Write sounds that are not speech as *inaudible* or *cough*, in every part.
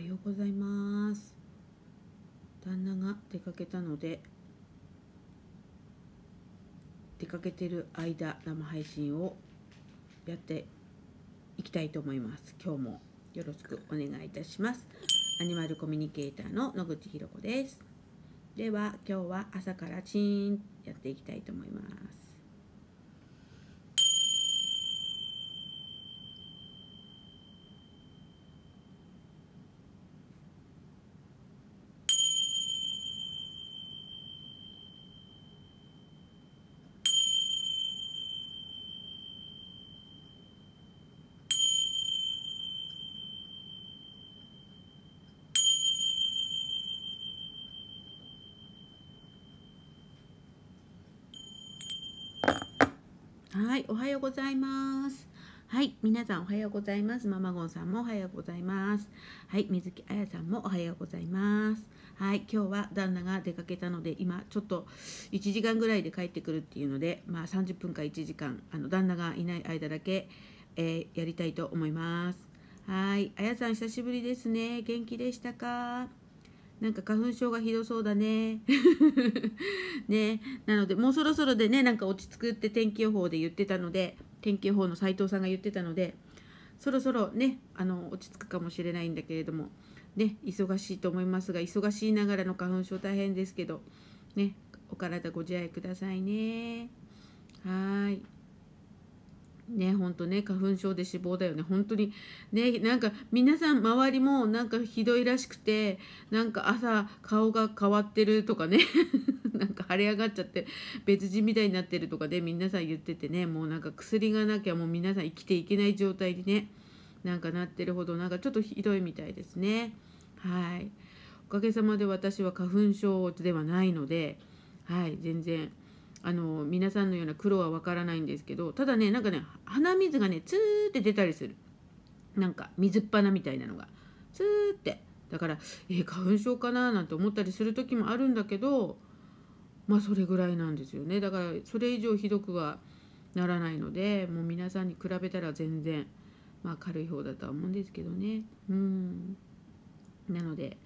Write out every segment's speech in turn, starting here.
はようございます旦那が出かけたので出かけてる間生配信をやっていきたいと思います今日もよろしくお願いいたしますアニマルコミュニケーターの野口ひろ子ですでは今日は朝からチーンやっていきたいと思いますはい、おはようございます。はい、皆さんおはようございます。ママゴンさんもおはようございます。はい、水木あやさんもおはようございます。はい、今日は旦那が出かけたので、今ちょっと1時間ぐらいで帰ってくるっていうので、まあ30分か1時間、あの旦那がいない間だけ、えー、やりたいと思います。はい、あやさん久しぶりですね。元気でしたか？なんか花粉症がひどそうだね。*laughs* ね。なので、もうそろそろでね、なんか落ち着くって天気予報で言ってたので、天気予報の斉藤さんが言ってたので、そろそろね、あの、落ち着くかもしれないんだけれども、ね、忙しいと思いますが、忙しいながらの花粉症大変ですけど、ね、お体ご自愛くださいね。はい。ねほんとね花粉症で死亡だよね本当にねなんか皆さん周りもなんかひどいらしくてなんか朝顔が変わってるとかね *laughs* なんか腫れ上がっちゃって別人みたいになってるとかで皆さん言っててねもうなんか薬がなきゃもう皆さん生きていけない状態にねなんかなってるほどなんかちょっとひどいみたいですねはいおかげさまで私は花粉症ではないのではい全然。あの皆さんのような黒はわからないんですけどただねなんかね鼻水がねツーって出たりするなんか水っぱなみたいなのがツーってだからえー、花粉症かななんて思ったりする時もあるんだけどまあそれぐらいなんですよねだからそれ以上ひどくはならないのでもう皆さんに比べたら全然、まあ、軽い方だとは思うんですけどねうんなので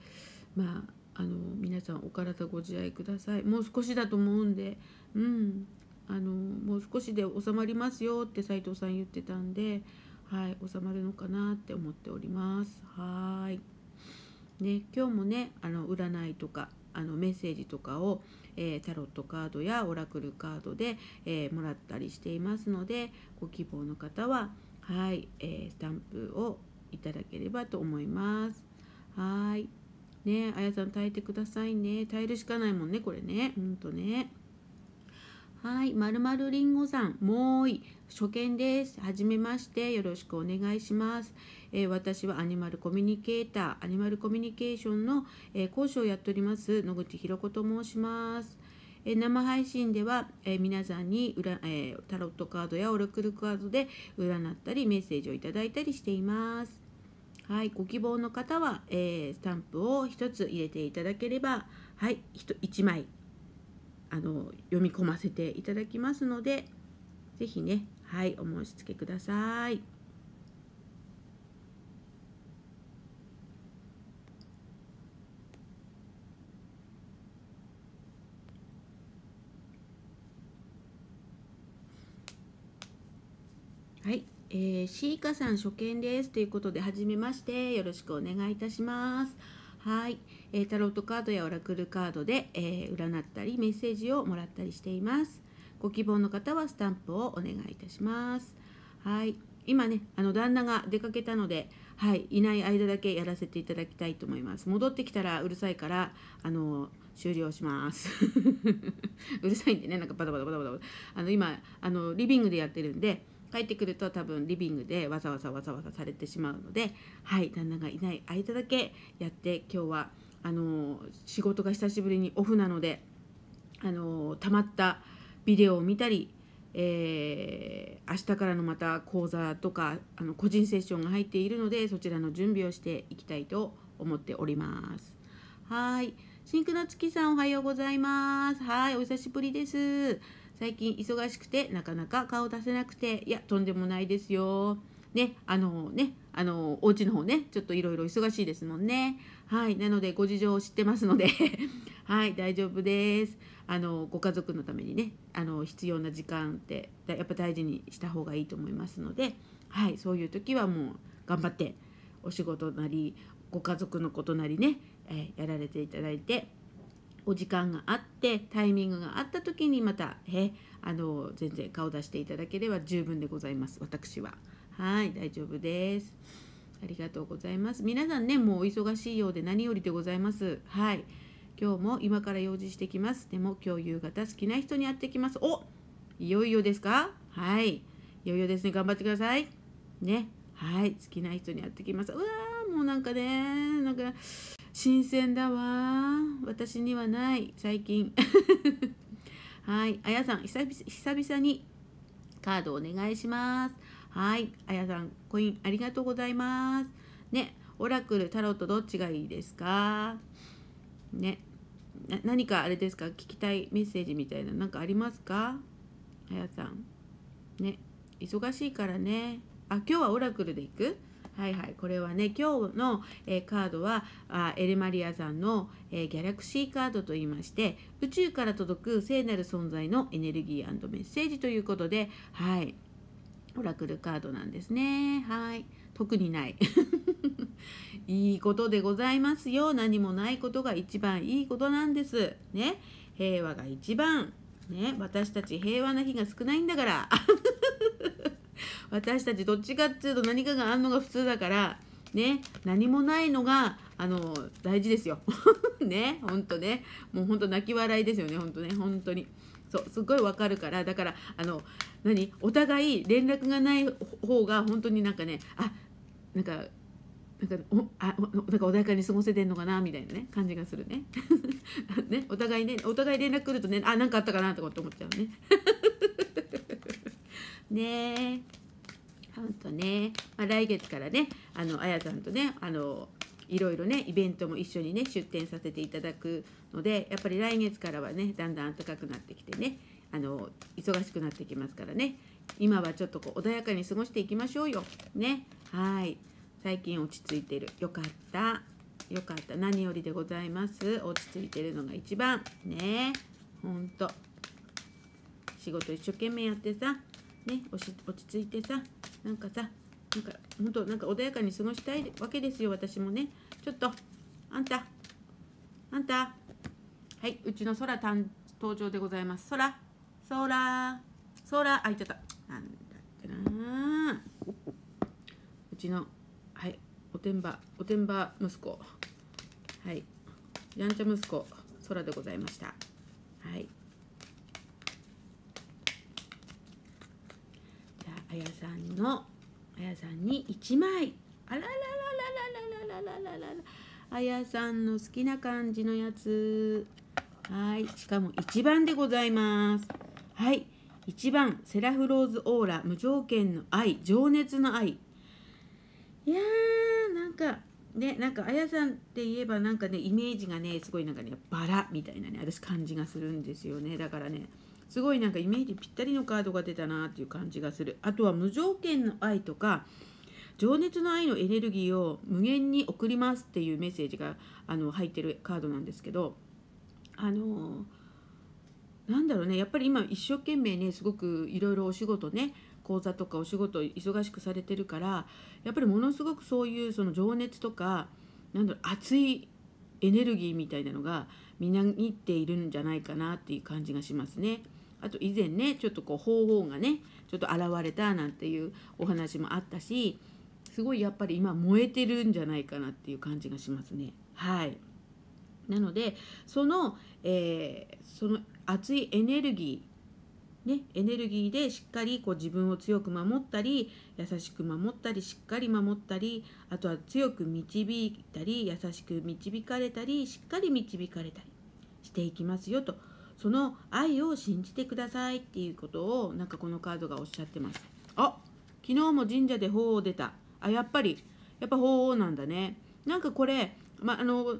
まああの皆さんお体ご自愛くださいもう少しだと思うんでうんあのもう少しで収まりますよって斉藤さん言ってたんで、はい、収まるのかなって思っております。はい。ね、今日もね、あの占いとかあのメッセージとかを、えー、タロットカードやオラクルカードで、えー、もらったりしていますので、ご希望の方は、はい、えー、スタンプをいただければと思います。はい。ね、あやさん耐えてくださいね。耐えるしかないもんね、これね。ほんとね。はい、まるまるりんごさん、もうい、初見です。はじめまして、よろしくお願いします。えー、私はアニマルコミュニケーター、アニマルコミュニケーションの、えー、講師をやっております野口博子と申します。えー、生配信では、え皆さんに裏、ら、えタロットカードやオラクルカードで占ったりメッセージをいただいたりしています。はい、ご希望の方は、えスタンプを1つ入れていただければ、はい、1枚あの読み込ませていただきますので是非ねはいお申し付けください。はい、えー、シーカさん初見ですということで、初めまして、よろしくお願いいたします。はい、えー、タロットカードやオラクルカードで、えー、占ったりメッセージをもらったりしています。ご希望の方はスタンプをお願いいたします。はい、今ねあの旦那が出かけたので、はい、いない間だけやらせていただきたいと思います。戻ってきたらうるさいからあの終了します。*laughs* うるさいんでねなんかバタバタバタバタあの今あのリビングでやってるんで。帰ってくると多分リビングでわざわざわざわざされてしまうのではい旦那がいない間だけやって今日はあの仕事が久しぶりにオフなのであの溜まったビデオを見たりえー、明日からのまた講座とかあの個人セッションが入っているのでそちらの準備をしていきたいと思っております。はい、シンクの月さんおはようございます。はい、お久しぶりです。最近忙しくてなかなか顔出せなくていやとんでもないですよ。ね、あのね、あのお家の方ね、ちょっといろいろ忙しいですもんね。はい、なのでご事情を知ってますので *laughs* はい、大丈夫です。あのご家族のためにね、あの必要な時間ってやっぱ大事にした方がいいと思いますので、はい、そういう時はもう頑張ってお仕事なりご家族のことなりね、えー、やられていただいて。お時間があってタイミングがあった時にまたえあの全然顔出していただければ十分でございます私ははい大丈夫ですありがとうございます皆さんねもうお忙しいようで何よりでございますはい今日も今から用事してきますでも今日夕方好きな人に会ってきますおいよいよですかはいいよいよですね頑張ってくださいねはい好きな人に会ってきますうわーもうなんかねなんか新鮮だわ私にはない最近 *laughs* はいあやさん久々久々にカードお願いしますはいあやさんコインありがとうございますねオラクルタロットどっちがいいですかね何かあれですか聞きたいメッセージみたいな何かありますかあやさんね忙しいからねあ今日はオラクルで行くはいはいこれはね今日の、えー、カードはあエレマリアさんの、えー、ギャラクシーカードといいまして宇宙から届く聖なる存在のエネルギーメッセージということではいオラクルカードなんですねはい特にない *laughs* いいことでございますよ何もないことが一番いいことなんですね平和が一番ね私たち平和な日が少ないんだから *laughs* 私たちどっちかっていうと何かがあんのが普通だからね何もないのがあの大事ですよ *laughs* ねほんとねもうほんと泣き笑いですよねほんとね本当にそうすっごいわかるからだからあの何お互い連絡がない方が本当になんかねあなんかなんかおあなんか穏やかに過ごせてんのかなみたいなね感じがするね *laughs* ねお互いねお互い連絡来るとねあなんかあったかなとかって思っちゃうね *laughs* ねんとね、まあ、来月からねあのあやさんとねあのいろいろねイベントも一緒にね出店させていただくのでやっぱり来月からはねだんだん暖かくなってきてねあの忙しくなってきますからね今はちょっとこう穏やかに過ごしていきましょうよ。ねはい最近落ち着いてるよかったよかった何よりでございます落ち着いてるのが一番ねほんと仕事一生懸命やってさね、落ち着いてさなんかさなんか本当なんか穏やかに過ごしたいわけですよ私もねちょっとあんたあんたはいうちの空ん登場でございます空空空あいちゃったなんだってなうちのはいおてんばおてんば息子はいやんちゃ息子空でございましたはいあやさんのあやさんに1枚あららららららららららあやさんの好きな感じのやつはいしかも1番でございますはい1番セラフローズオーラ無条件の愛情熱の愛いやーなんかねなんかあやさんって言えばなんかねイメージがねすごいなんかねバラみたいなね私感じがするんですよねだからねすごいなんかイメージぴったりのカードが出たなっていう感じがするあとは無条件の愛とか情熱の愛のエネルギーを無限に送りますっていうメッセージがあの入ってるカードなんですけどあのなんだろうねやっぱり今一生懸命ねすごくいろいろお仕事ね講座とかお仕事忙しくされてるからやっぱりものすごくそういうその情熱とかなんだろう熱いエネルギーみたいなのがみなぎっているんじゃないかなっていう感じがしますね。あと以前ねちょっとこう方法がねちょっと現れたなんていうお話もあったしすごいやっぱり今燃えてるんじゃないかなっていう感じがしますね。はいなのでその,、えー、その熱いエネルギーね、エネルギーでしっかりこう自分を強く守ったり優しく守ったりしっかり守ったりあとは強く導いたり優しく導かれたりしっかり導かれたりしていきますよとその愛を信じてくださいっていうことをなんかこのカードがおっしゃってますあ昨日も神社で鳳凰出たあやっぱりやっぱ鳳凰なんだねなんかこれ、まあの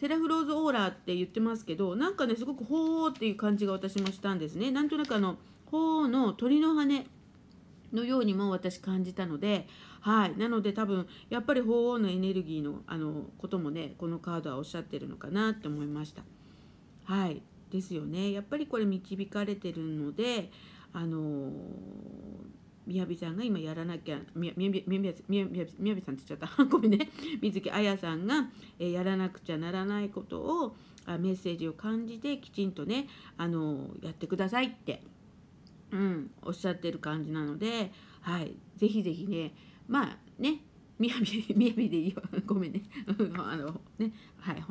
セラフローズオーラって言ってますけどなんかねすごく鳳凰っていう感じが私もしたんですねなんとなくあの鳳凰の鳥の羽のようにも私感じたのではいなので多分やっぱり鳳凰のエネルギーのあのこともねこのカードはおっしゃってるのかなって思いましたはいですよねやっぱりこれ導かれてるのであのみやびさんが今やらなきゃみやみやみやみやみやびさんって言っちゃった *laughs* ごめんね水木彩さんが、えやらなくちゃならないことをあメッセージを感じてきちんとねあのやってくださいって、うん、おっしゃってる感じなので、はい、ぜひぜひねまあねみやびみやびでいいわ *laughs* ごめんね *laughs* あのねはい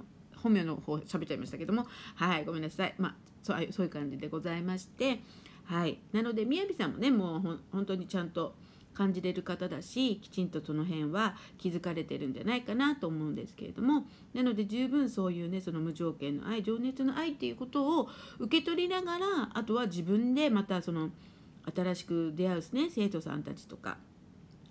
本名の方喋っちゃいましたけどもはいごめんなさいまあそうそういう感じでございましてはいなのでみやびさんもねもうほ本当にちゃんと感じれる方だしきちんとその辺は気づかれてるんじゃないかなと思うんですけれどもなので十分そういうねその無条件の愛情熱の愛っていうことを受け取りながらあとは自分でまたその新しく出会うね生徒さんたちとか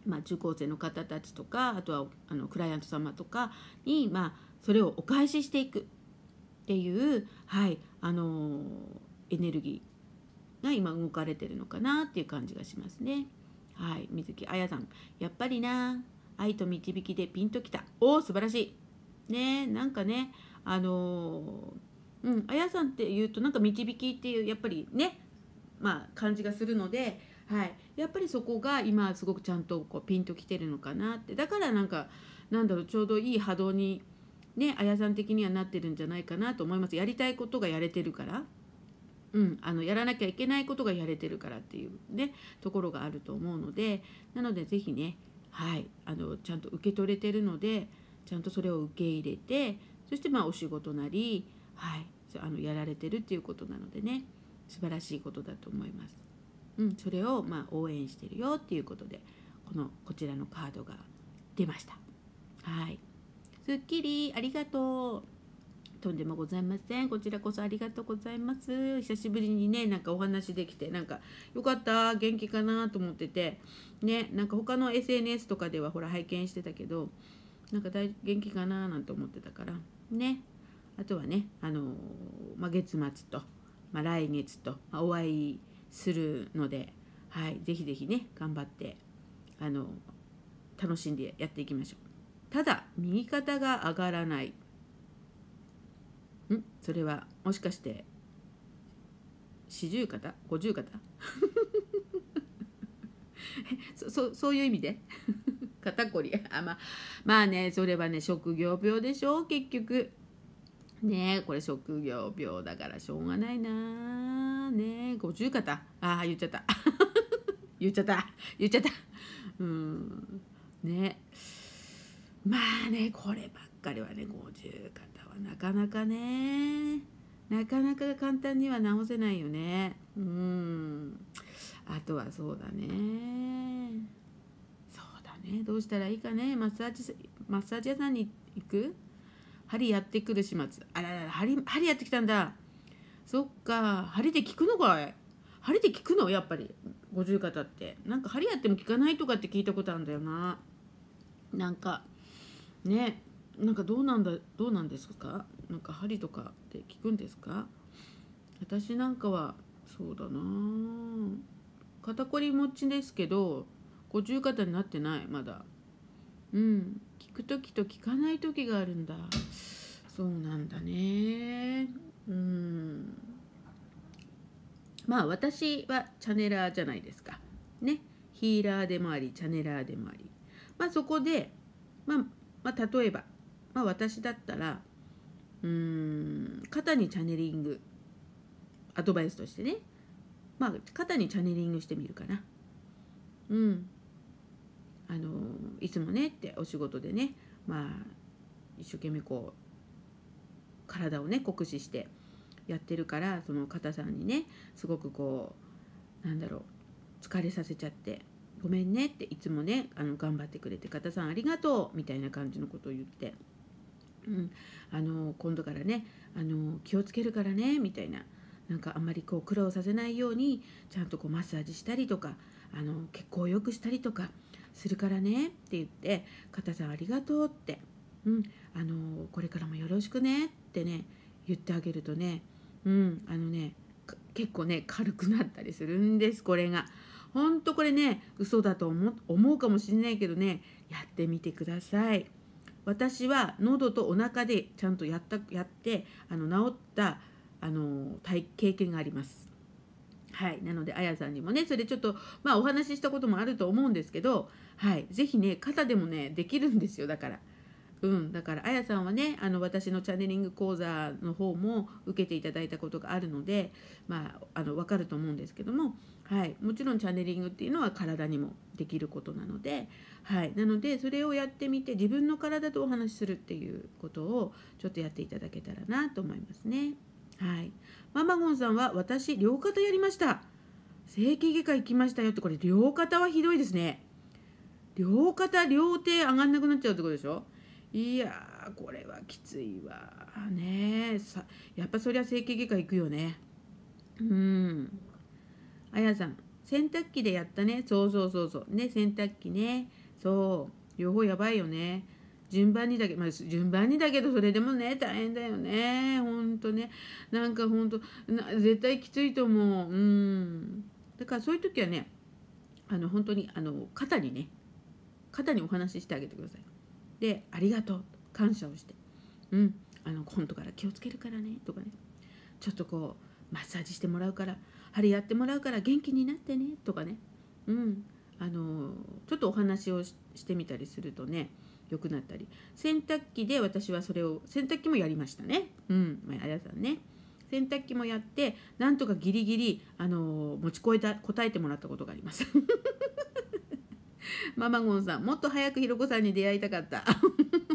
まあ、中高生の方たちとかあとはあのクライアント様とかに、まあ、それをお返ししていくっていう、はいあのエネルギーが今動かれてるのかなっていう感じがしますね。はい、水木やさんやっぱりな愛と導きでピンときたおお素晴らしいねなんかねあのー、うんあやさんって言うとなんか導きっていうやっぱりねまあ感じがするので、はい、やっぱりそこが今すごくちゃんとこうピンときてるのかなってだからなんかなんだろうちょうどいい波動にねあやさん的にはなってるんじゃないかなと思いますやりたいことがやれてるから。うん、あのやらなきゃいけないことがやれてるからっていうねところがあると思うのでなので是非ね、はい、あのちゃんと受け取れてるのでちゃんとそれを受け入れてそしてまあお仕事なり、はい、あのやられてるっていうことなのでね素晴らしいことだと思います。うん、それをまあ応援してるよっていうことでこのこちらのカードが出ました。はいすっきりありがとうとんでもございませんこちらこそありがとうございます久しぶりにねなんかお話できてなんかよかった元気かなと思っててねなんか他の SNS とかではほら拝見してたけどなんか大元気かななんて思ってたからねあとはねあのー、まあ、月末と、まあ、来月と、まあ、お会いするので、はい、ぜひぜひね頑張ってあのー、楽しんでやっていきましょう。ただ右肩が上がらないんそれはもしかして四十肩五十肩 *laughs* そそそういう意味で肩こりあまあまあねそれはね職業病でしょ結局ねえこれ職業病だからしょうがないなねえ五十肩ああ言っちゃった *laughs* 言っちゃった言っちゃったうんねえまあねこればっかりはね五十肩はなかなかねなかなか簡単には直せないよねうんあとはそうだねそうだねどうしたらいいかねマッサージマッサージ屋さんに行く針やってくる始末あららら針針やってきたんだそっか針で効くのかい針で効くのやっぱり五十肩ってなんか針やっても効かないとかって聞いたことあるんだよななんかねなんかどうなんだどうなんですかなんか針とかって聞くんですか私なんかはそうだな肩こり持ちですけど五十肩になってないまだうん聞く時と聞かない時があるんだそうなんだねうんまあ私はチャネラーじゃないですかねヒーラーでもありチャネラーでもありまあそこでまあまあ、例えば、まあ、私だったらうん肩にチャネリングアドバイスとしてね、まあ、肩にチャネリングしてみるかな。うん、あのいつもねってお仕事でね、まあ、一生懸命こう体をね酷使してやってるからその肩さんにねすごくこうなんだろう疲れさせちゃってごめんねっていつもねあの頑張ってくれて方さんありがとうみたいな感じのことを言って、うん、あの今度からねあの気をつけるからねみたいななんかあんまりこう苦労させないようにちゃんとこうマッサージしたりとかあの血行を良くしたりとかするからねって言って方さんありがとうって、うん、あのこれからもよろしくねってね言ってあげるとね、うん、あのね結構ね軽くなったりするんですこれが。ほんとこれね嘘だと思うかもしれないけどねやってみてください。私は喉とお腹でちゃんとやったやってあの治ったあの体経験があります。はい、なのであやさんにもねそれちょっとまあお話ししたこともあると思うんですけど、はい、是非ね肩でもねできるんですよだから。うん、だからあやさんはねあの私のチャネリング講座の方も受けていただいたことがあるので、まあ、あの分かると思うんですけども、はい、もちろんチャネリングっていうのは体にもできることなので、はい、なのでそれをやってみて自分の体とお話しするっていうことをちょっとやっていただけたらなと思いますね。はい、ママゴンさんは私両肩やりました整形外科行きましたよってこれ両肩はひどいですね両肩両手上がんなくなっちゃうってことでしょいやこれはきついわねさやっぱそりゃ整形外科行くよねうんあやさん洗濯機でやったねそうそうそうそうね洗濯機ねそう両方やばいよね順番にだけまあ順番にだけどそれでもね大変だよねほんとねなんかほんと絶対きついと思ううんだからそういう時はねあの本当にあの肩にね肩にお話ししてあげてくださいでありがとう感謝をして、うん、あの今度から気をつけるからねとかねちょっとこうマッサージしてもらうから針やってもらうから元気になってねとかね、うん、あのちょっとお話をしてみたりするとね良くなったり洗濯機で私はそれを洗濯機もやりましたね、うんまあ、やさんね洗濯機もやってなんとかギリギリ、あの持ちこえた答えてもらったことがあります *laughs* ママゴンさん、もっと早くひろこさんに出会いたかった。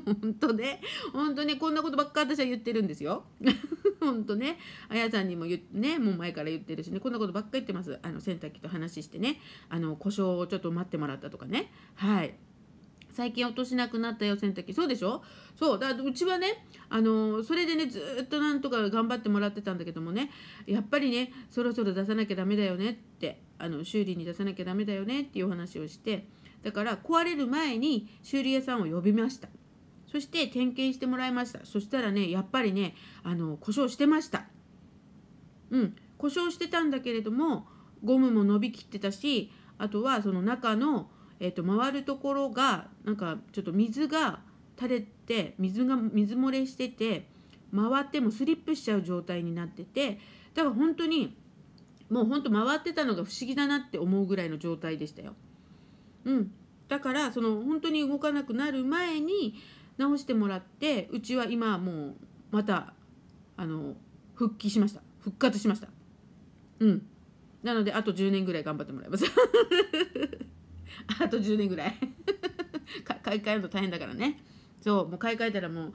*laughs* 本当ね。本当ね、こんなことばっか私は言ってるんですよ。*laughs* 本当ね。あやさんにも言ね、もう前から言ってるしね、こんなことばっか言ってます。あの、洗濯機と話してね、あの、故障をちょっと待ってもらったとかね。はい。最近落としなくなったよ洗濯機そうでしょそうだうちはねあのー、それでねずっとなんとか頑張ってもらってたんだけどもねやっぱりねそろそろ出さなきゃダメだよねってあの修理に出さなきゃダメだよねっていう話をしてだから壊れる前に修理屋さんを呼びましたそして点検してもらいましたそしたらねやっぱりねあの故障してましたうん故障してたんだけれどもゴムも伸びきってたしあとはその中の、えー、と回るところがなんかちょっと水が垂れて水が水漏れしてて回ってもスリップしちゃう状態になっててだから本当にもうほんと回ってたのが不思議だなって思うぐらいの状態でしたよ。うん、だからその本当に動かなくなる前に直してもらってうちは今もうまたあの復帰しました復活しましたうんなのであと10年ぐらい頑張ってもらいます *laughs* あと10年ぐらい *laughs* 買い替えると大変だからねそうもう買い替えたらも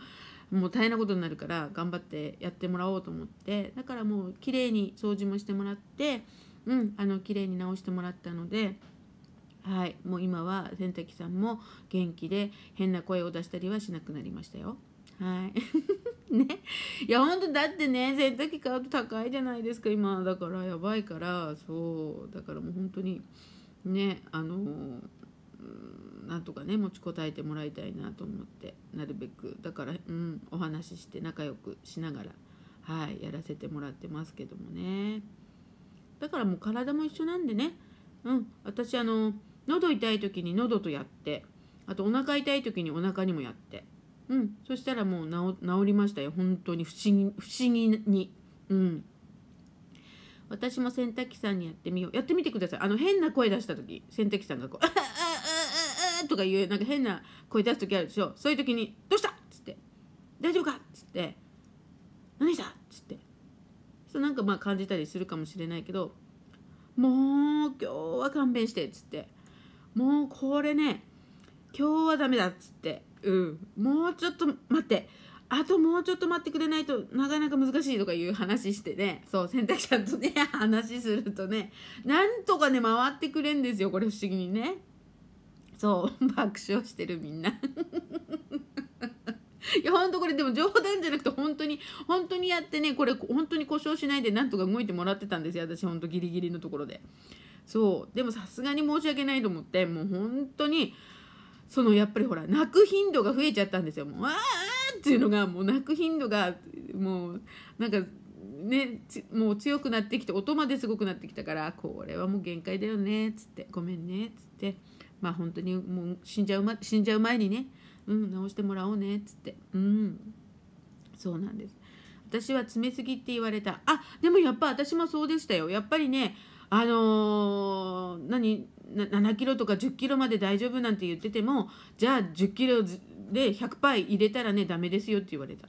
うもう大変なことになるから頑張ってやってもらおうと思ってだからもう綺麗に掃除もしてもらってうんあの綺麗に直してもらったので。はい、もう今は洗濯機さんも元気で変な声を出したりはしなくなりましたよ。はい *laughs* ね、いやほんとだってね洗濯機買うと高いじゃないですか今だからやばいからそうだからもう本当にねあのなんとかね持ちこたえてもらいたいなと思ってなるべくだから、うん、お話しして仲良くしながら、はい、やらせてもらってますけどもねだからもう体も一緒なんでね、うん、私あの喉痛い時に喉とやってあとお腹痛い時にお腹にもやってうんそしたらもう治りましたよ本当に不思議不思議にうん私も洗濯機さんにやってみようやってみてくださいあの変な声出した時洗濯機さんがこう「あああああ」とかいうなんか変な声出す時あるでしょそういう時に「どうした?」っつって「大丈夫か?」っつって「何した?」っつってそうなんかまあ感じたりするかもしれないけど「もう今日は勘弁して」っつって。もうこれね今日はダメだっつってうんもうちょっと待ってあともうちょっと待ってくれないとなかなか難しいとかいう話してねそう洗濯ちゃんとね *laughs* 話するとねなんとかね回ってくれんですよこれ不思議にねそう爆笑してるみんな *laughs* いやほんとこれでも冗談じゃなくて本当に本当にやってねこれ本当に故障しないでなんとか動いてもらってたんですよ私ほんとギリギリのところでそうでもさすがに申し訳ないと思ってもう本当にそのやっぱりほら泣く頻度が増えちゃったんですよもう「ああ!」っていうのがもう泣く頻度がもうなんかねもう強くなってきて音まですごくなってきたからこれはもう限界だよねっつってごめんねっつってまあ本当にもう死んじゃう、ま、死んじゃう前にねうん直してもらおうねっつってうんそうなんです私は詰めすぎって言われたあでもやっぱ私もそうでしたよやっぱりねあのー、何7キロとか10キロまで大丈夫なんて言っててもじゃあ10キロで100杯入れたらねダメですよって言われた。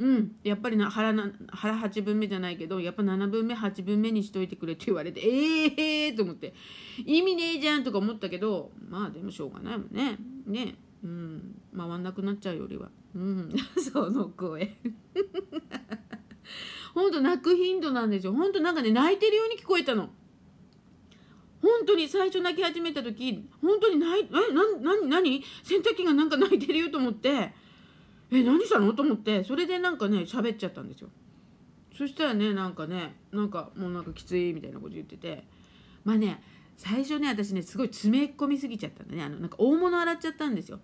うん、やっぱりな腹な腹8分目じゃないけどやっぱ7分目8分目にしといてくれって言われてええー、と思って意味ねえじゃんとか思ったけどまあでもしょうがないもんねねうん回んなくなっちゃうよりはうん *laughs* その声ほんと泣く頻度なんですよ。ほんとなんかね、泣いてるように聞こえたの。本当に最初泣き始めた時、本当に泣い、え、な、な、なに洗濯機がなんか泣いてるよと思って、え、何したのと思って、それでなんかね、喋っちゃったんですよ。そしたらね、なんかね、なんかもうなんかきついみたいなこと言ってて、まあね、最初ね、私ね、すごい詰め込みすぎちゃったんだね。あの、なんか大物洗っちゃったんですよ。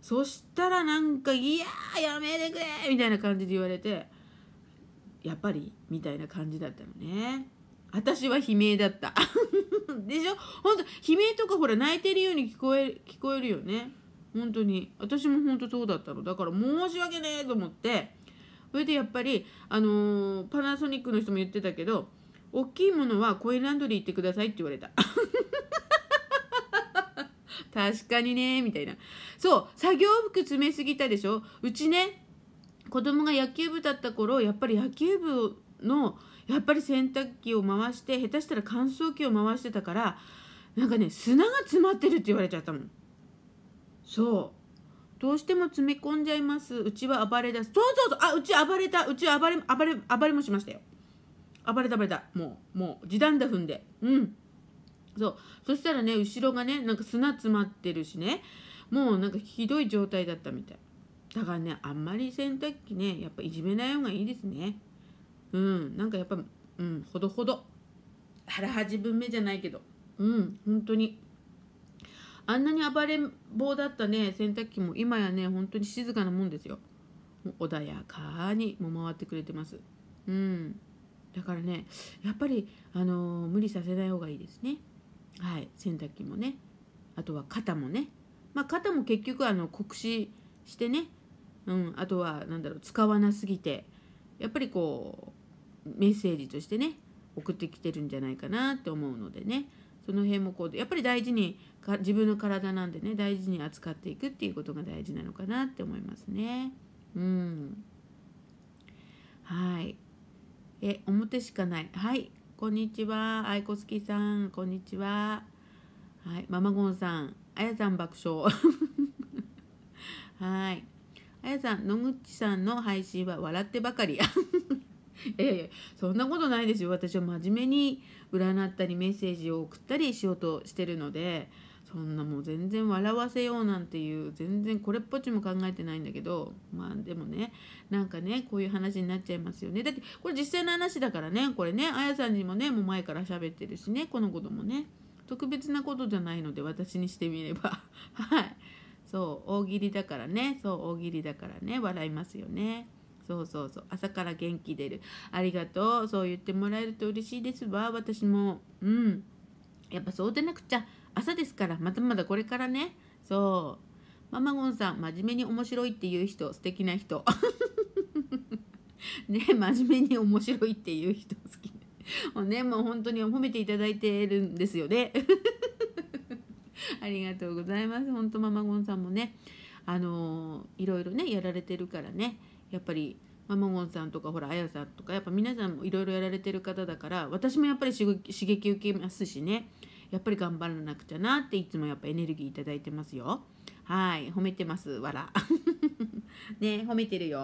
そしたらなんか、いややめてくれみたいな感じで言われて、やっぱりみたいな感じだったのね私は悲鳴だった *laughs* でしょほんと悲鳴とかほら泣いてるように聞こえる聞こえるよね本当に私も本当そうだったのだから申し訳ねえと思ってそれでやっぱりあのー、パナソニックの人も言ってたけど大きいものはコインランドリー行ってくださいって言われた *laughs* 確かにねみたいなそう作業服詰めすぎたでしょうちね子供が野球部だった頃やっぱり野球部のやっぱり洗濯機を回して下手したら乾燥機を回してたからなんかね砂が詰まってるって言われちゃったもんそうどうしても詰め込んじゃいますうちは暴れだそうそうそうあうち暴れたうち暴れ暴れ暴れもしましたよ暴れた暴れたもうもう時短だ踏んでうんそうそしたらね後ろがねなんか砂詰まってるしねもうなんかひどい状態だったみたいだからねあんまり洗濯機ねやっぱいじめない方がいいですねうんなんかやっぱうんほどほど腹八分目じゃないけどうん本当にあんなに暴れん坊だったね洗濯機も今やね本当に静かなもんですよ穏やかにも回ってくれてますうんだからねやっぱりあのー、無理させない方がいいですねはい洗濯機もねあとは肩もねまあ肩も結局あの酷使してねうん、あとは何だろう使わなすぎてやっぱりこうメッセージとしてね送ってきてるんじゃないかなって思うのでねその辺もこうやっぱり大事にか自分の体なんでね大事に扱っていくっていうことが大事なのかなって思いますね。うん、はいえ表しかないはいこんにちは愛子好きさんこんにちははいママゴンさんあやさん爆笑 *laughs* はいあやさん、野口さんの配信は笑ってばかり。*laughs* やええ、そんなことないですよ。私は真面目に占ったりメッセージを送ったりしようとしてるので、そんなもう全然笑わせようなんていう、全然これっぽっちも考えてないんだけど、まあでもね、なんかね、こういう話になっちゃいますよね。だってこれ実際の話だからね、これね、あやさんにもね、もう前から喋ってるしね、このこともね、特別なことじゃないので、私にしてみれば。*laughs* はい。そう大喜利だからねそう大喜利だからね笑いますよねそうそうそう朝から元気出るありがとうそう言ってもらえると嬉しいですわ私もうんやっぱそうでなくちゃ朝ですからまだまだこれからねそうママゴンさん真面目に面白いっていう人素敵な人 *laughs* ね真面目に面白いっていう人好きねもう本当に褒めていただいてるんですよねありがとうございます。本当ママゴンさんもね、あのいろいろねやられてるからね、やっぱり。ママゴンさんとかほらあやさんとかやっぱ皆さんもいろいろやられてる方だから私もやっぱり刺激受けますしねやっぱり頑張らなくちゃなっていつもやっぱエネルギー頂いてますよはい褒めてますわら *laughs* ね褒めてるよ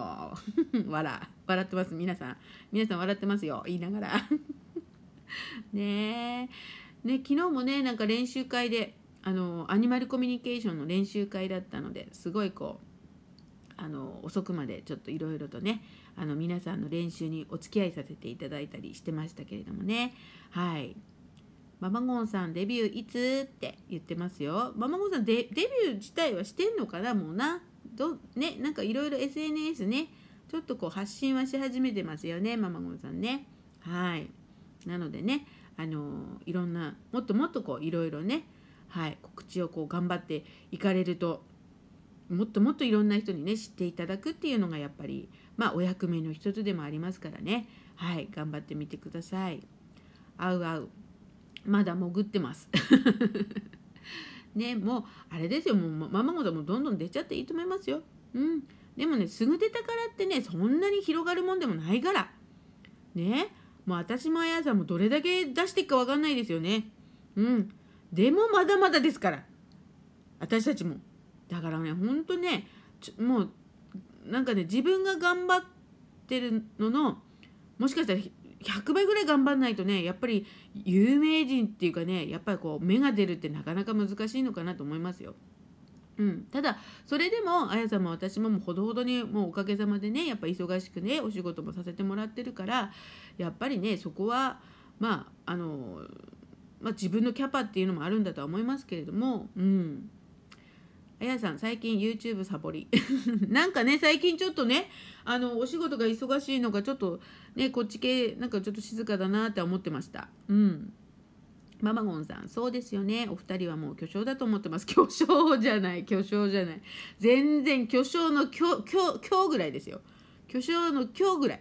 わら *laughs* 笑ってます皆さん皆さん笑ってますよ言いながら *laughs* ねえね昨日もねなんか練習会であのアニマルコミュニケーションの練習会だったのですごいこうあの遅くまでちょっといろいろとねあの皆さんの練習にお付き合いさせていただいたりしてましたけれどもねはいママゴンさんデビューいつって言ってますよママゴンさんデビュー自体はしてんのかなもうなどねなんかいろいろ SNS ねちょっとこう発信はし始めてますよねママゴンさんねはいなのでねあのいろんなもっともっとこういろいろねはい、告知をこう頑張っていかれるともっともっといろんな人にね知っていただくっていうのがやっぱり、まあ、お役目の一つでもありますからね、はい、頑張ってみてください。あうあうまだ潜ってます。*laughs* ねもうあれですよもうまマもともどんどん出ちゃっていいと思いますよ。うん、でもねすぐ出たからってねそんなに広がるもんでもないから。ねもう私もあやさんもどれだけ出していくか分かんないですよね。うんでもまだまだですから私たちもだからねほんとねもうなんかね自分が頑張ってるののもしかしたら100倍ぐらい頑張んないとねやっぱり有名人っていうかねやっぱりこう芽が出るってなかなか難しいのかなと思いますよ。うん、ただそれでもあやさんも私ももうほどほどにもうおかげさまでねやっぱ忙しくねお仕事もさせてもらってるからやっぱりねそこはまああのまあ、自分のキャパっていうのもあるんだとは思いますけれどもうんあやさん最近 YouTube サボり *laughs* なんかね最近ちょっとねあのお仕事が忙しいのがちょっとねこっち系なんかちょっと静かだなって思ってましたうんママゴンさんそうですよねお二人はもう巨匠だと思ってます *laughs* 巨匠じゃない巨匠じゃない全然巨匠の今日ぐらいですよ巨匠の今日ぐらい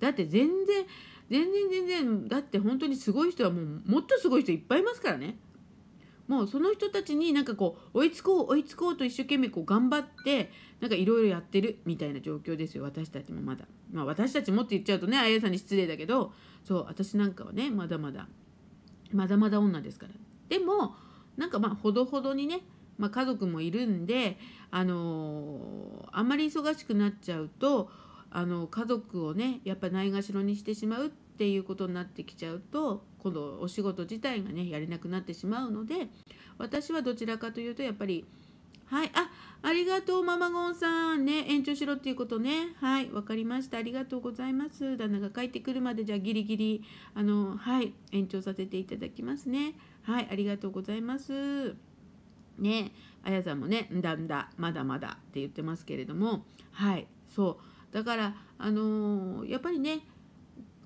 だって全然全然全然だって本当にすごい人はもうもっとすごい人いっぱいいますからねもうその人たちになんかこう追いつこう追いつこうと一生懸命こう頑張ってなんかいろいろやってるみたいな状況ですよ私たちもまだまあ私たちもって言っちゃうとねあやさんに失礼だけどそう私なんかはねまだまだまだまだ女ですからでもなんかまあほどほどにね、まあ、家族もいるんであのー、あんまり忙しくなっちゃうとあの家族をねやっぱないがしろにしてしまうっていうことになってきちゃうと今度お仕事自体がねやれなくなってしまうので私はどちらかというとやっぱりはいあありがとうママゴンさんね延長しろっていうことねはい分かりましたありがとうございます旦那が帰ってくるまでじゃあギリギリあのはい延長させていただきますねはいありがとうございますねあやさんもねんだんだまだまだって言ってますけれどもはいそうだからあのー、やっぱりね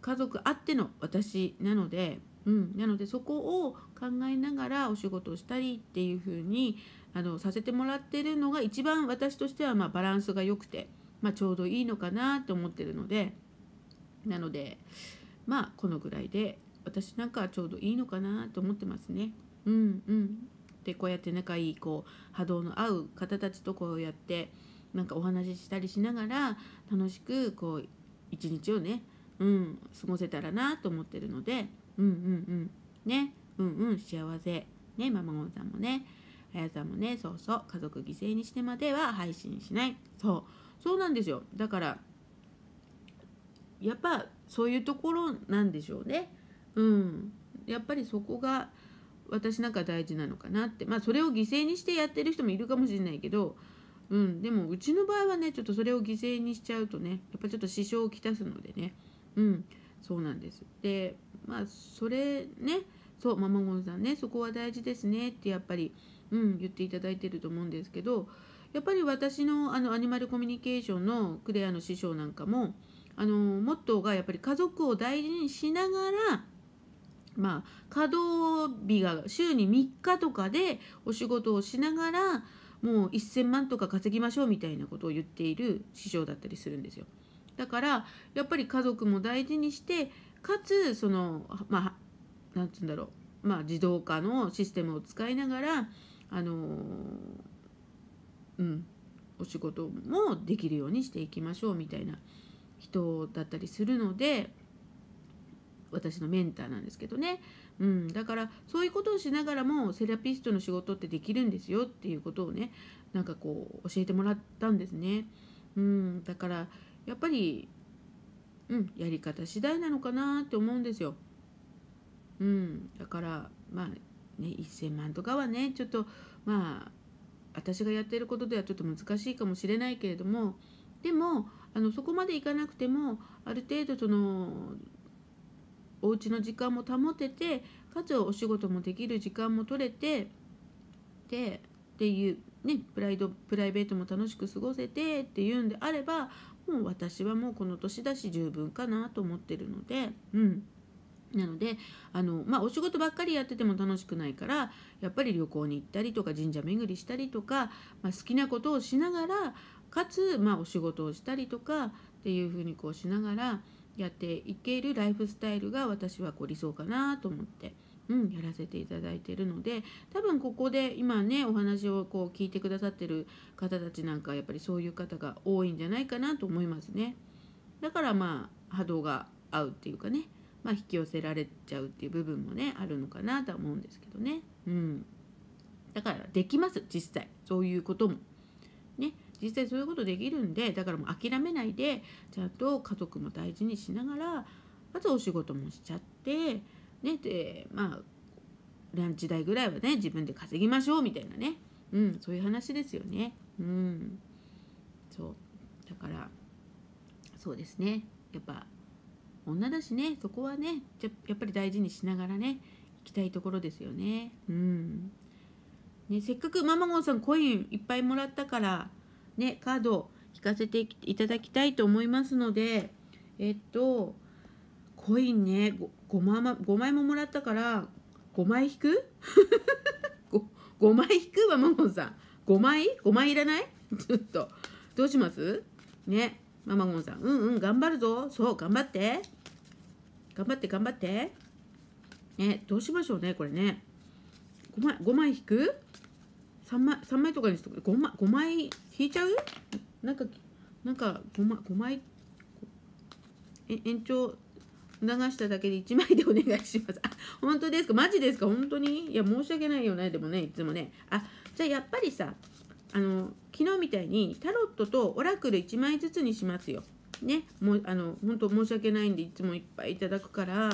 家族あっての私なので、うん、なのでそこを考えながらお仕事をしたりっていう風にあのさせてもらってるのが一番私としてはまバランスが良くて、まあ、ちょうどいいのかなと思ってるのでなのでまあこのぐらいで私なんかはちょうどいいのかなと思ってますね。うん、うんでこうやって仲いいこう波動の合う方たちとこうやってなんかお話ししたりしながら楽しくこう一日をね、うん、過ごせたらなと思ってるのでうんうんうんねうんうん幸せねママゴンさんもねあやさんもねそうそう家族犠牲にしてまでは配信しないそうそうなんですよだからやっぱそういうところなんでしょうねうんやっぱりそこが私なんか大事なのかなってまあそれを犠牲にしてやってる人もいるかもしれないけどうん、でもうちの場合はねちょっとそれを犠牲にしちゃうとねやっぱちょっと支障をきたすのでねうんそうなんですでまあそれねそうママゴンさんねそこは大事ですねってやっぱり、うん、言っていただいてると思うんですけどやっぱり私のあのアニマルコミュニケーションのクレアの師匠なんかもあのモットーがやっぱり家族を大事にしながらまあ、稼働日が週に3日とかでお仕事をしながらもう1,000万とか稼ぎましょうみたいなことを言っている師匠だったりするんですよ。だからやっぱり家族も大事にしてかつそのまあ何て言うんだろう、まあ、自動化のシステムを使いながらあのうんお仕事もできるようにしていきましょうみたいな人だったりするので私のメンターなんですけどねうん、だからそういうことをしながらもセラピストの仕事ってできるんですよっていうことをねなんかこう教えてもらったんですね。うん、だからやっぱり、うん、やり方次第なのかなって思うんですよ。うん、だからまあね1,000万とかはねちょっとまあ私がやってることではちょっと難しいかもしれないけれどもでもあのそこまでいかなくてもある程度そのお家の時間も保ててかつお仕事もできる時間も取れてでっていうねプライドプライベートも楽しく過ごせてっていうんであればもう私はもうこの年だし十分かなと思ってるのでうん。なのであの、まあ、お仕事ばっかりやってても楽しくないからやっぱり旅行に行ったりとか神社巡りしたりとか、まあ、好きなことをしながらかつ、まあ、お仕事をしたりとかっていうふうにこうしながらやっていけるライフスタイルが私はこう理想かなと思って。うん、やらせていただいてるので多分ここで今ねお話をこう聞いてくださってる方たちなんかやっぱりそういう方が多いんじゃないかなと思いますねだからまあ波動が合うっていうかね、まあ、引き寄せられちゃうっていう部分もねあるのかなとは思うんですけどね、うん、だからできます実際そういうことも。実際そういうことできるんでだからもう諦めないでちゃんと家族も大事にしながらあとお仕事もしちゃってねでまあランチ代ぐらいはね自分で稼ぎましょうみたいなね、うん、そういう話ですよね。うん、そうだからそうですねやっぱ女だしねそこはねやっぱり大事にしながらね行きたいところですよね。うんね、せっかくママゴンさんコインいっぱいもらったからね、カードを引かせていただきたいと思いますので、えっと、コインね 5, 枚 ,5 枚ももらったから5枚引く 5, ?5 枚引くわマゴンさん5枚 ?5 枚いらないちょっとどうしますねママゴンさん *laughs* うんうん頑張るぞそう頑張って頑張って頑張ってねどうしましょうねこれね5枚 ,5 枚引く3枚 ,3 枚とかにしとく5枚 ,5 枚引いちゃうなんかなんか 5, 枚5枚延長促しただけで1枚でお願いします。あ、本当ですかマジですか本当にいや、申し訳ないよね。でもね、いつもね。あ、じゃあやっぱりさ、あの、昨日みたいにタロットとオラクル1枚ずつにしますよ。ね。もう、あの、本当申し訳ないんで、いつもいっぱいいただくから、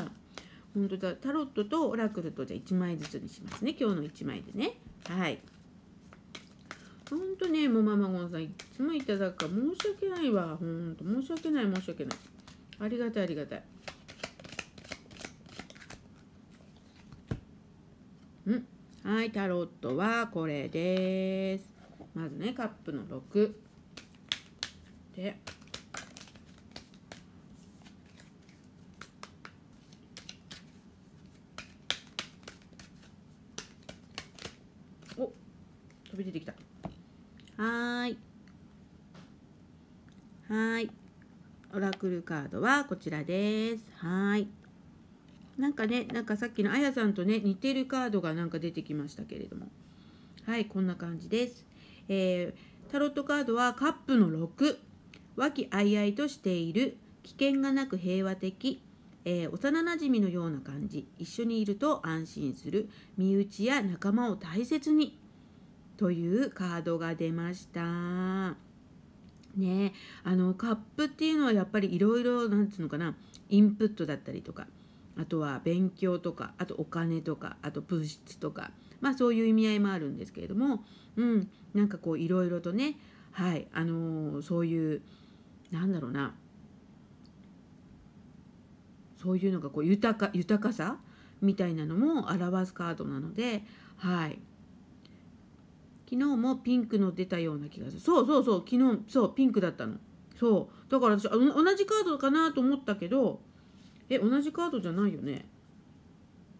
本当だ、タロットとオラクルとじゃ1枚ずつにしますね。今日の1枚でね。はい。ほんとね、もうママゴンさん、いつもいただくか、申し訳ないわ。ほんと、申し訳ない、申し訳ない。ありがたい、ありがたい。んはい、タロットはこれです。まずね、カップの6。で、お飛び出てきた。はい。はい。オラクルカードはこちらです。はい。なんかね、なんかさっきのあやさんとね、似てるカードがなんか出てきましたけれども。はい、こんな感じです。えー、タロットカードはカップの6。和気あいあいとしている。危険がなく平和的。えー、幼なじみのような感じ。一緒にいると安心する。身内や仲間を大切に。というカードが出ました。ねあのカップっていうのはやっぱりいろいろなんつうのかなインプットだったりとかあとは勉強とかあとお金とかあと物質とかまあそういう意味合いもあるんですけれども、うん、なんかこういろいろとねはいあのー、そういうなんだろうなそういうのがこう豊か豊かさみたいなのも表すカードなのではい昨日もピンクの出たような気がするそうそうそう昨日そうピンクだったのそうだから私同じカードかなと思ったけどえ同じカードじゃないよね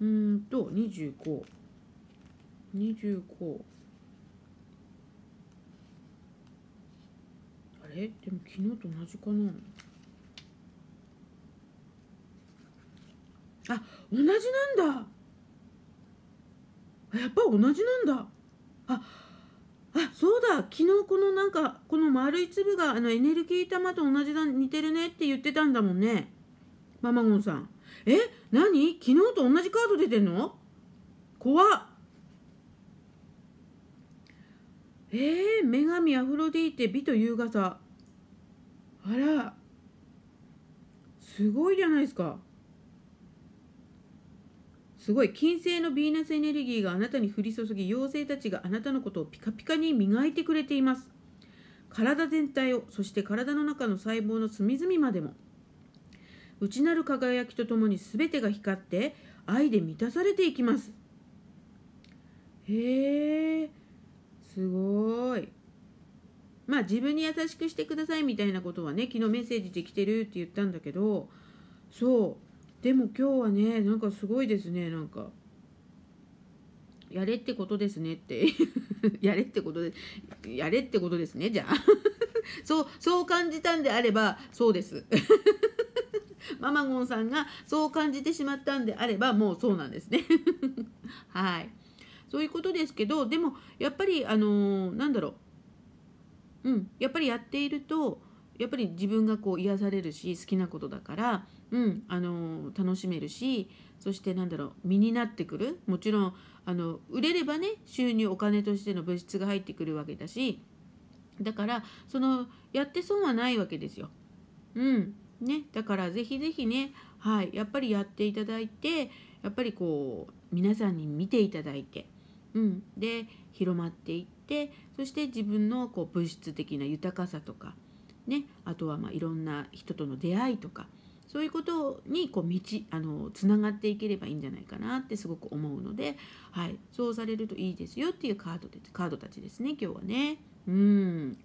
うんと2525 25あれでも昨日と同じかなあ同じなんだやっぱ同じなんだああそうだ昨日このなんかこの丸い粒があのエネルギー玉と同じだ似てるねって言ってたんだもんねママゴンさんえ何昨日と同じカード出てんの怖っえー、女神アフロディーテ美と優雅さあらすごいじゃないですかすごい金星のヴィーナスエネルギーがあなたに降り注ぎ妖精たちがあなたのことをピカピカに磨いてくれています体全体をそして体の中の細胞の隅々までも内なる輝きとともに全てが光って愛で満たされていきますへえすごいまあ自分に優しくしてくださいみたいなことはね昨日メッセージで来てるって言ったんだけどそうでも今日はねなんかすごいですねなんかやれってことですねって *laughs* やれってことでやれってことですねじゃあ *laughs* そうそう感じたんであればそうです *laughs* ママゴンさんがそう感じてしまったんであればもうそうなんですねはいそういうことですけどでもやっぱりあのー、なんだろううんやっぱりやっているとやっぱり自分がこう癒されるし好きなことだから、うんあの楽しめるしそしてなんだろう身になってくるもちろんあの売れればね収入お金としての物質が入ってくるわけだしだからそのやって損はないわけですよ。うんね、だからぜひぜひね、はい、やっぱりやっていただいてやっぱりこう皆さんに見ていただいて、うん、で広まっていってそして自分のこう物質的な豊かさとかね、あとはまあいろんな人との出会いとかそういうことにこう道あのつながっていければいいんじゃないかなってすごく思うので、はい、そうされるといいですよっていうカードでカードたちですね今日はね。うん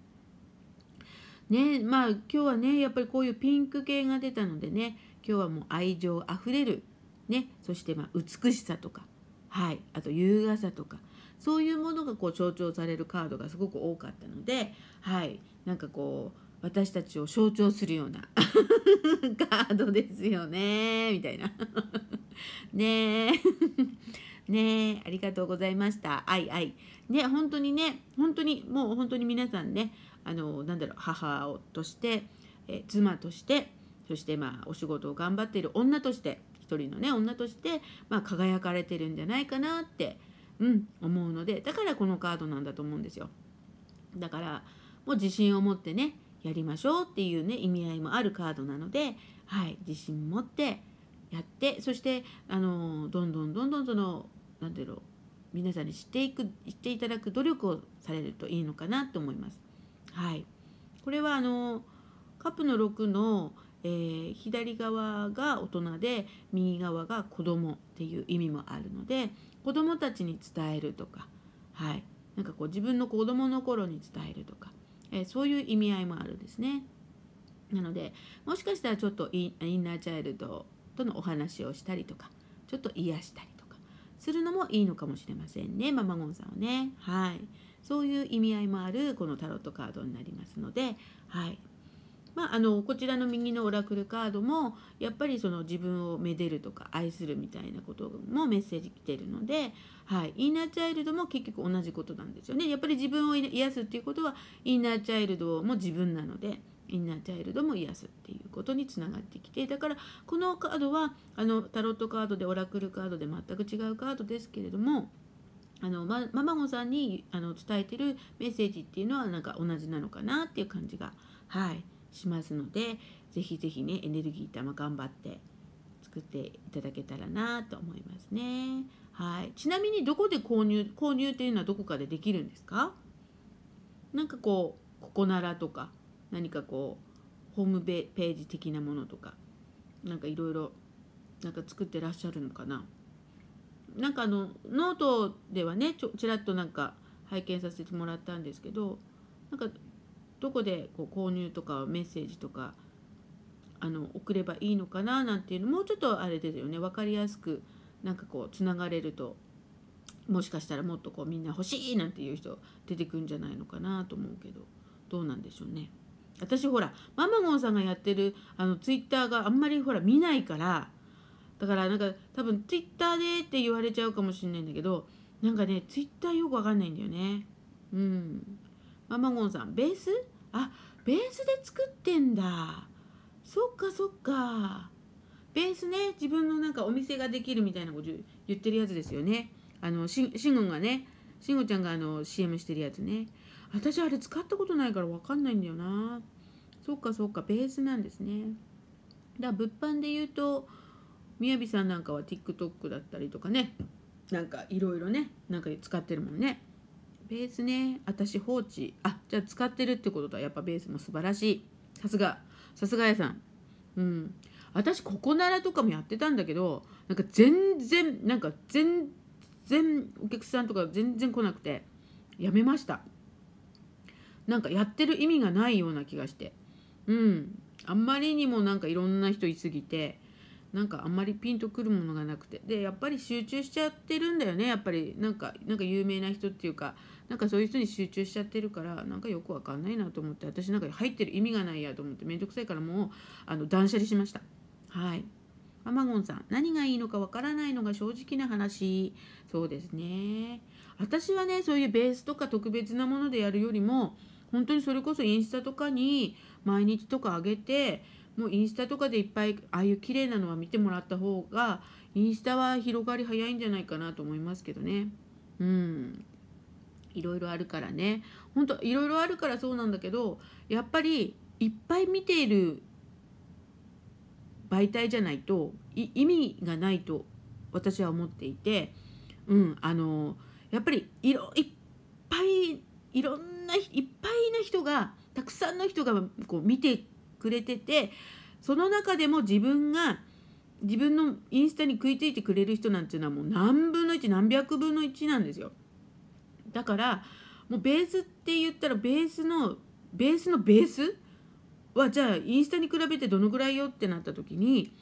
ねまあ今日はねやっぱりこういうピンク系が出たのでね今日はもう愛情あふれる、ね、そしてま美しさとか、はい、あと優雅さとかそういうものがこう象徴されるカードがすごく多かったので、はい、なんかこう私たちを象徴するようなカ *laughs* ードですよねみたいな *laughs* ねえ *laughs* ねえありがとうございましたあいね本当にね本当にもう本当に皆さんねあのなんだろう母をとしてえ妻としてそしてまあお仕事を頑張っている女として一人のね女として、まあ、輝かれてるんじゃないかなって、うん、思うのでだからこのカードなんだと思うんですよだからもう自信を持ってねやりましょうっていうね意味合いもあるカードなので、はい、自信持ってやってそしてあのどんどんどんどんその何て言うの皆さんに知っていく知っていただく努力をされるといいのかなと思います。はい、これはあのカップの6の、えー、左側が大人で右側が子供っていう意味もあるので子供たちに伝えるとか、はい、なんかこう自分の子供の頃に伝えるとかえそういう意味合いもあるんですね。なのでもしかしたらちょっとインナーチャイルドとのお話をしたりとかちょっと癒したりとかするのもいいのかもしれませんねママゴンさんはね。はいそういう意味合いもあるこのタロットカードになりますので、はい、まあ、あのこちらの右のオラクルカードもやっぱりその自分をめでるとか愛するみたいなこともメッセージ来てるので、はい、インナーチャイルドも結局同じことなんですよねやっぱり自分を癒すっていうことはインナーチャイルドも自分なのでインナーチャイルドも癒すっていうことにつながってきてだからこのカードはあのタロットカードでオラクルカードで全く違うカードですけれども。あのまママゴさんにあの伝えてるメッセージっていうのはなんか同じなのかなっていう感じがはいしますのでぜひぜひねエネルギー玉頑張って作っていただけたらなと思いますね。はい、ちなみにどこで購入購入っていうのはどこかでできるんですかなんかこうここならとか何かこうホームページ的なものとかなんかいろいろなんか作ってらっしゃるのかななんかあのノートではねちょちらっとなんか拝見させてもらったんですけどなんかどこでこう購入とかメッセージとかあの送ればいいのかななんていうのもうちょっとあれですよね分かりやすくなんかこうつながれるともしかしたらもっとこうみんな欲しいなんていう人出てくんじゃないのかなと思うけどどうなんでしょうね。私ほらママゴンさんがやってるあのツイッターがあんまりほら見ないからだからなんか多分ツイッターでって言われちゃうかもしんないんだけどなんかねツイッターよくわかんないんだよねうんママゴンさんベースあベースで作ってんだそっかそっかベースね自分のなんかお店ができるみたいなこと言ってるやつですよねあのしんごんがねしんごちゃんがあの CM してるやつね私あれ使ったことないから分かんないんだよなそっかそっかベースなんですねだから物販で言うとみやびさんなんかは TikTok だったりとかねなんかいろいろねなんか使ってるもんねベースね私放置あじゃあ使ってるってことだやっぱベースも素晴らしいさすがさすがやさんうん私ここならとかもやってたんだけどなんか全然なんか全然お客さんとか全然来なくてやめましたなんかやってる意味がないような気がしてうんあんまりにもなんかいろんな人いすぎてなんかあんまりピンとくるものがなくてでやっぱり集中しちゃってるんだよねやっぱりなんかなんか有名な人っていうかなんかそういう人に集中しちゃってるからなんかよくわかんないなと思って私なんか入ってる意味がないやと思って面倒くさいからもうあの断捨離しましたはいアマゴンさん何がいいのかわからないのが正直な話そうですね私はねそういうベースとか特別なものでやるよりも本当にそれこそインスタとかに毎日とか上げてもうインスタとかでいっぱいああいう綺麗なのは見てもらった方がインスタは広がり早いんじゃないかなと思いますけどねうんいろいろあるからねほんといろいろあるからそうなんだけどやっぱりいっぱい見ている媒体じゃないと意味がないと私は思っていて、うん、あのやっぱりいろいっぱいいろんないっぱいな人がたくさんの人がこう見てくれててその中でも自分が自分のインスタに食いついてくれる人なんていうのはもう何分の1何百分の1なんですよ。だからもうベースって言ったらベースのベースのベースはじゃあインスタに比べてどのぐらいよってなった時に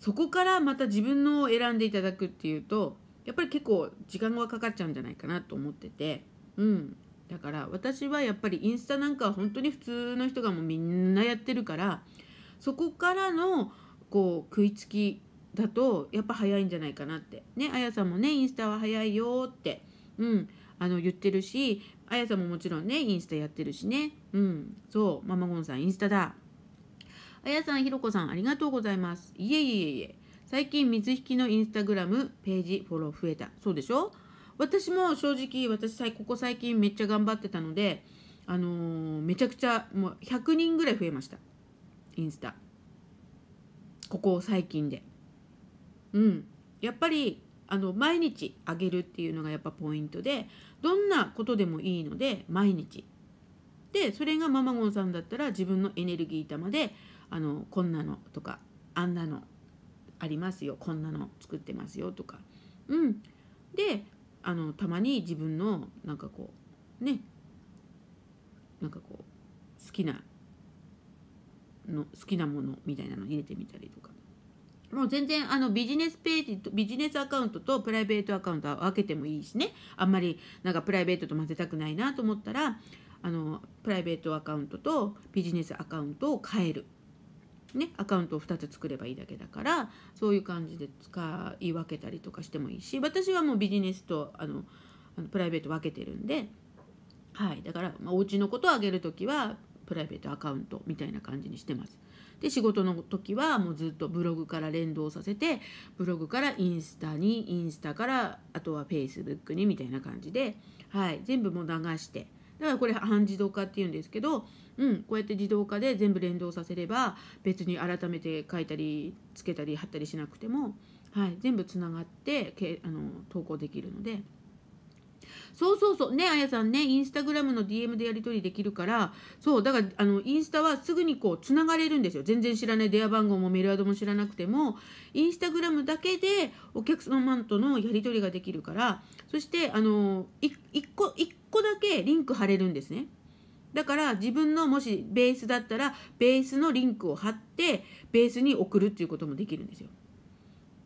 そこからまた自分のを選んでいただくっていうとやっぱり結構時間がかかっちゃうんじゃないかなと思っててうんだから私はやっぱりインスタなんかは本当に普通の人がもうみんなやってるからそこからのこう食いつきだとやっぱ早いんじゃないかなってねあやさんもねインスタは早いよってうんあの言ってるしあやさんももちろんねインスタやってるしねうんそうママゴンさんインスタだあやさんひろこさんありがとうございますいえいえいえ最近水引のインスタグラムページフォロー増えたそうでしょ私も正直私ここ最近めっちゃ頑張ってたのであのー、めちゃくちゃもう100人ぐらい増えましたインスタここ最近でうんやっぱりあの毎日あげるっていうのがやっぱポイントでどんなことでもいいので毎日でそれがママゴンさんだったら自分のエネルギー玉であのこんなのとかあんなのありますよこんなの作ってますよとかうんであのたまに自分のなんかこうねなんかこう好きなの好きなものみたいなの入れてみたりとかもう全然あのビジネスページとビジネスアカウントとプライベートアカウントは分けてもいいしねあんまりなんかプライベートと混ぜたくないなと思ったらあのプライベートアカウントとビジネスアカウントを変える、ね、アカウントを2つ作ればいいだけだからそういう感じで使い分けたりとかしてもいいし私はもうビジネスとあのあのプライベート分けてるんで、はい、だから、まあ、お家のことをあげる時はプライベートアカウントみたいな感じにしてます。で仕事の時はもうずっとブログから連動させてブログからインスタにインスタからあとはフェイスブックにみたいな感じで、はい、全部もう流してだからこれ半自動化っていうんですけど、うん、こうやって自動化で全部連動させれば別に改めて書いたりつけたり貼ったりしなくても、はい、全部つながってけあの投稿できるので。そうそうそうねあやさんねインスタグラムの DM でやり取りできるからそうだからあのインスタはすぐにこうつながれるんですよ全然知らない電話番号もメールアドも知らなくてもインスタグラムだけでお客様とのやり取りができるからそしてあの 1, 個1個だけリンク貼れるんですね。だから自分のもしベースだったらベースのリンクを貼ってベースに送るっていうこともできるんですよ。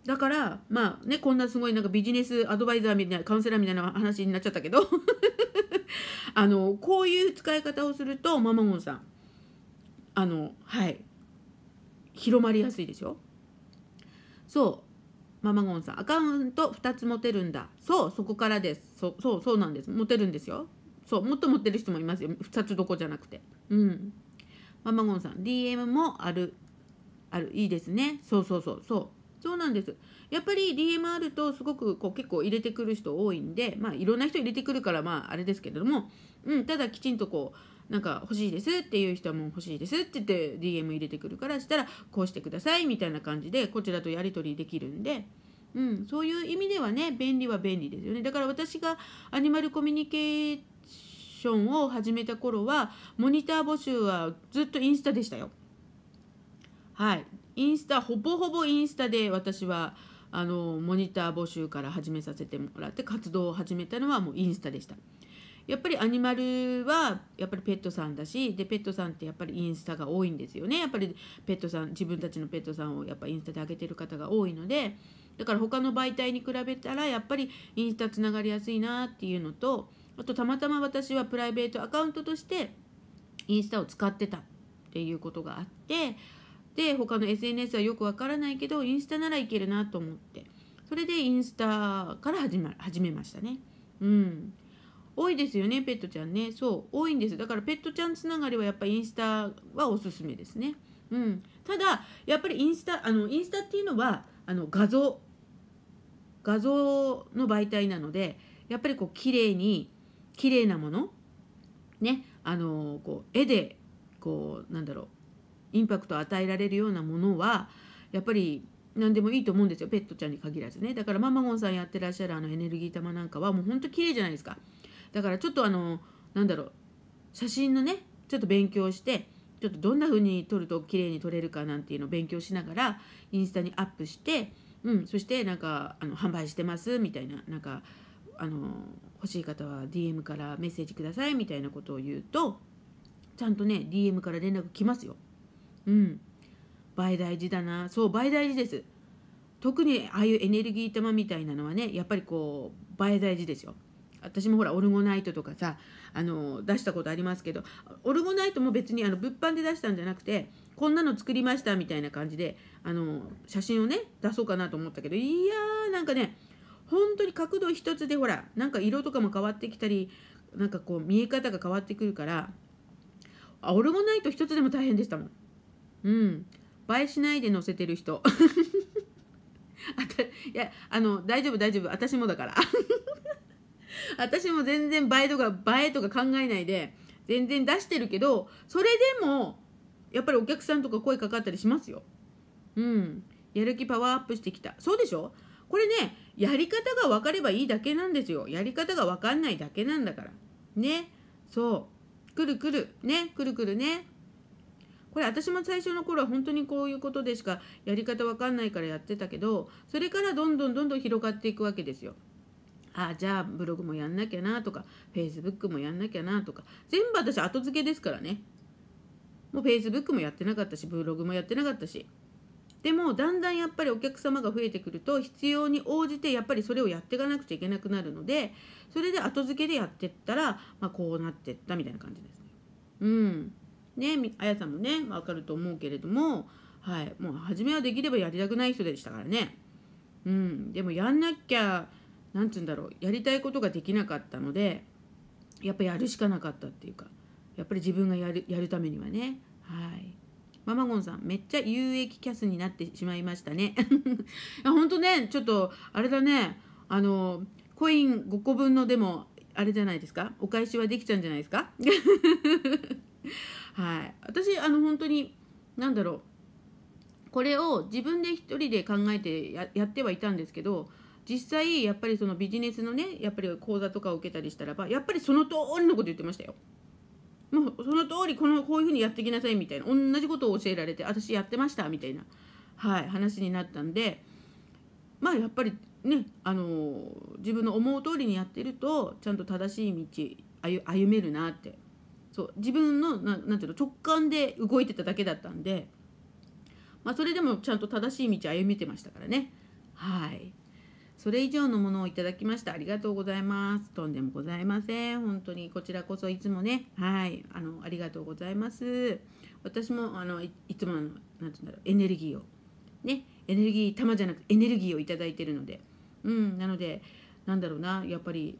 だからまあねこんなすごいなんかビジネスアドバイザーみたいなカウンセラーみたいな話になっちゃったけど *laughs* あのこういう使い方をするとママゴンさんあのはい広まりやすいでしょそうママゴンさんアカウント2つ持てるんだそうそこからですそそうそうなんです持てるんですよそうもっと持ってる人もいますよ2つどこじゃなくてうんママゴンさん DM もあるあるいいですねそうそうそうそうそうなんですやっぱり d m あるとすごくこう結構入れてくる人多いんで、まあ、いろんな人入れてくるからまああれですけれども、うん、ただきちんとこうなんか欲しいですっていう人はもう欲しいですって言って DM 入れてくるからしたらこうしてくださいみたいな感じでこちらとやり取りできるんで。うん、そういう意味ではね便利は便利ですよねだから私がアニマルコミュニケーションを始めた頃はモニター募集はずっとインスタでしたよ。はい、インスタほぼほぼインスタで私はあのモニター募集から始めさせてもらって活動を始めたのはもうインスタでした。やっぱりアニマルはやっぱりペットさんだしでペットさんってやっぱりインスタが多いんですよねやっぱりペットさん自分たちのペットさんをやっぱインスタで上げてる方が多いのでだから他の媒体に比べたらやっぱりインスタつながりやすいなっていうのとあとたまたま私はプライベートアカウントとしてインスタを使ってたっていうことがあってで他の SNS はよくわからないけどインスタならいけるなと思ってそれでインスタから始,、ま、始めましたねうん多いですよねペットちゃんねそう多いんですだからペットちゃんつながりはやっぱインスタはおすすめですねうんただやっぱりインスタあのインスタっていうのはあの画像画像の媒体なのでやっぱりこう綺麗に綺麗なものねあのこう絵でこうなんだろうインパクトを与えられるようなものはやっぱり何でもいいと思うんですよペットちゃんに限らずねだからママゴンさんやってらっしゃるあのエネルギー玉なんかはもうほんと綺麗じゃないですかだからちょっとあのなんだろう写真のねちょっと勉強してちょっとどんな風に撮ると綺麗に撮れるかなんていうのを勉強しながらインスタにアップして、うん、そしてなんかあの販売してますみたいななんかあの欲しい方は DM からメッセージくださいみたいなことを言うとちゃんとね DM から連絡来ますよ。うん倍大事だなそう倍大事です特にああいうエネルギー玉みたいなのはねやっぱりこう倍大事ですよ私もほらオルゴナイトとかさあの出したことありますけどオルゴナイトも別にあの物販で出したんじゃなくてこんなの作りましたみたいな感じであの写真をね出そうかなと思ったけどいやーなんかね本当に角度一つでほらなんか色とかも変わってきたりなんかこう見え方が変わってくるからオルゴナイト一つでも大変でしたもん。うん倍しないで載せてる人 *laughs* あたいやあの大丈夫大丈夫私もだから *laughs* 私も全然映えとか映えとか考えないで全然出してるけどそれでもやっぱりお客さんとか声かかったりしますようんやる気パワーアップしてきたそうでしょこれねやり方が分かればいいだけなんですよやり方が分かんないだけなんだからねそうくるくるねくるくるねこれ私も最初の頃は本当にこういうことでしかやり方わかんないからやってたけどそれからどんどんどんどん広がっていくわけですよ。ああじゃあブログもやんなきゃなとか Facebook もやんなきゃなとか全部私後付けですからねもう Facebook もやってなかったしブログもやってなかったしでもだんだんやっぱりお客様が増えてくると必要に応じてやっぱりそれをやっていかなくちゃいけなくなるのでそれで後付けでやってったら、まあ、こうなってったみたいな感じですね。うんねあやさんもねわかると思うけれどもはいもう初めはできればやりたくない人でしたからねうんでもやんなきゃ何て言うんだろうやりたいことができなかったのでやっぱやるしかなかったっていうかやっぱり自分がやるやるためにはねはいママゴンさんめっちゃ有益キャスになってしまいましたねほんとねちょっとあれだねあのコイン5個分のでもあれじゃないですかお返しはできちゃうんじゃないですか *laughs* はい、私あの本当に何だろうこれを自分で一人で考えてやってはいたんですけど実際やっぱりそのビジネスのねやっぱり講座とかを受けたりしたらばやっぱりその通りのこと言ってましたよ。もうその通りこのこういうふうにやってきなさいみたいな同じことを教えられて私やってましたみたいな、はい、話になったんでまあやっぱりねあの自分の思う通りにやってるとちゃんと正しい道歩めるなってそう自分のななんていうの直感で動いてただけだったんで、まあ、それでもちゃんと正しい道歩めてましたからねはいそれ以上のものをいただきましたありがとうございますとんでもございません本当にこちらこそいつもねはいあのありがとうございます私もあのいつものなんてうんだろうエネルギーをねエネルギー玉じゃなくエネルギーを頂いてるのでうんなのでなんだろうなやっぱり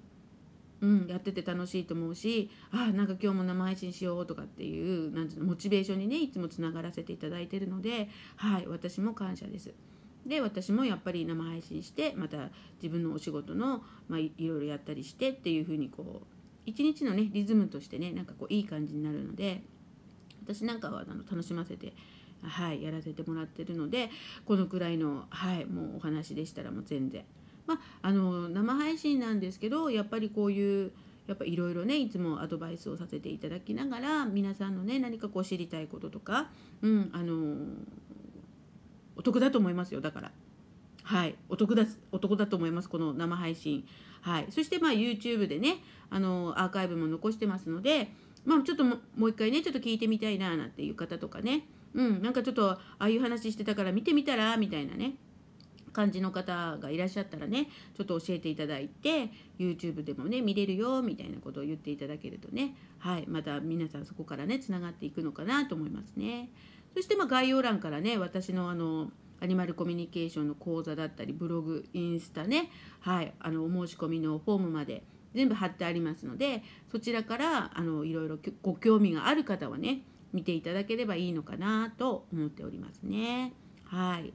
うん、やってて楽しいと思うしあなんか今日も生配信しようとかっていうなんていうのモチベーションにねいつもつながらせていただいてるので、はい、私も感謝です。で私もやっぱり生配信してまた自分のお仕事の、まあ、いろいろやったりしてっていう風にこう一日のねリズムとしてねなんかこういい感じになるので私なんかはあの楽しませてはい、やらせてもらってるのでこのくらいの、はい、もうお話でしたらもう全然まあ、あの生配信なんですけどやっぱりこういうやっぱいろいろねいつもアドバイスをさせていただきながら皆さんのね何かこう知りたいこととか、うん、あのお得だと思いますよだから。はい、お得だお得だと思います、この生配信。はい、そして、まあ、YouTube でねあのアーカイブも残してますので、まあ、ちょっともう一回ねちょっと聞いてみたいななんていう方とかね、うん、なんかちょっとああいう話してたから見てみたらみたいなね感じの方がいらっしゃったらねちょっと教えていただいて YouTube でもね見れるよみたいなことを言っていただけるとねはいまた皆さんそこからねつながっていくのかなと思いますね。そしてま概要欄からね私のあのアニマルコミュニケーションの講座だったりブログインスタねはいあのお申し込みのフォームまで全部貼ってありますのでそちらからあのいろいろご興味がある方はね見ていただければいいのかなと思っておりますね。はい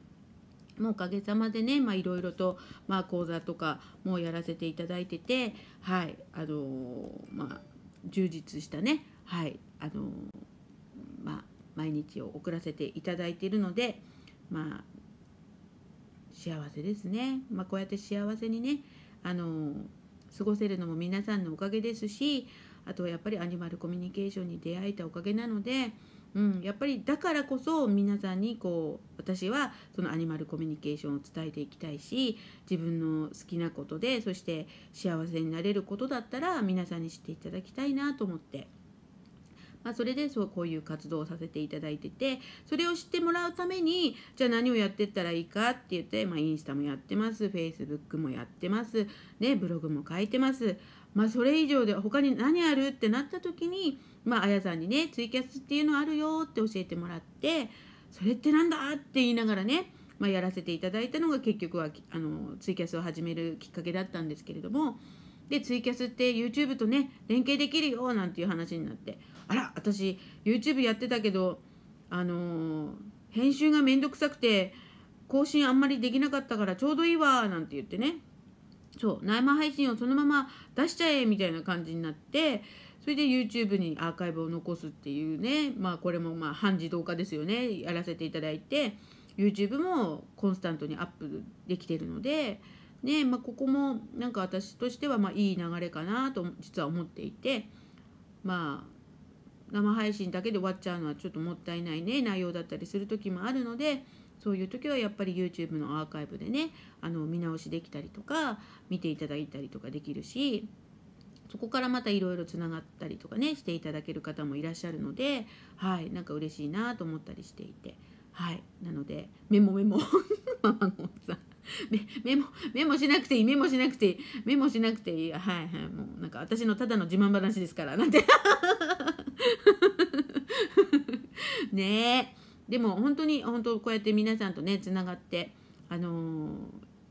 もうおかげさまでねいろいろと、まあ、講座とかもやらせていただいててはいあのー、まあ充実したねはいあのー、まあ毎日を送らせていただいているのでまあ幸せですね、まあ、こうやって幸せにねあのー、過ごせるのも皆さんのおかげですしあとはやっぱりアニマルコミュニケーションに出会えたおかげなのでうん、やっぱりだからこそ皆さんにこう私はそのアニマルコミュニケーションを伝えていきたいし自分の好きなことでそして幸せになれることだったら皆さんに知っていただきたいなと思って。まあ、それでそうこういう活動をさせていただいててそれを知ってもらうためにじゃあ何をやってったらいいかって言って、まあ、インスタもやってますフェイスブックもやってます、ね、ブログも書いてます、まあ、それ以上で他に何あるってなった時にまあ、あやさんにねツイキャスっていうのあるよって教えてもらってそれってなんだって言いながらね、まあ、やらせていただいたのが結局はあのツイキャスを始めるきっかけだったんですけれどもでツイキャスって YouTube とね連携できるよなんていう話になってあら私 YouTube やってたけどあのー、編集がめんどくさくて更新あんまりできなかったからちょうどいいわなんて言ってねそう生配信をそのまま出しちゃえみたいな感じになってそれで YouTube にアーカイブを残すっていうね、まあ、これもまあ半自動化ですよねやらせていただいて YouTube もコンスタントにアップできてるので、ねまあ、ここもなんか私としてはまあいい流れかなと実は思っていてまあ生配信だけで終わっちゃうのはちょっともったいないね内容だったりする時もあるのでそういう時はやっぱり YouTube のアーカイブでねあの見直しできたりとか見ていただいたりとかできるしそこからまたいろいろつながったりとかねしていただける方もいらっしゃるのではいなんか嬉しいなと思ったりしていてはいなのでメモメモ *laughs* ママゴさんメモメモしなくていいメモしなくていいメモしなくていいはいはいもうなんか私のただの自慢話ですからなんて *laughs* ねえでも本当に本当こうやって皆さんとねつながってあのー、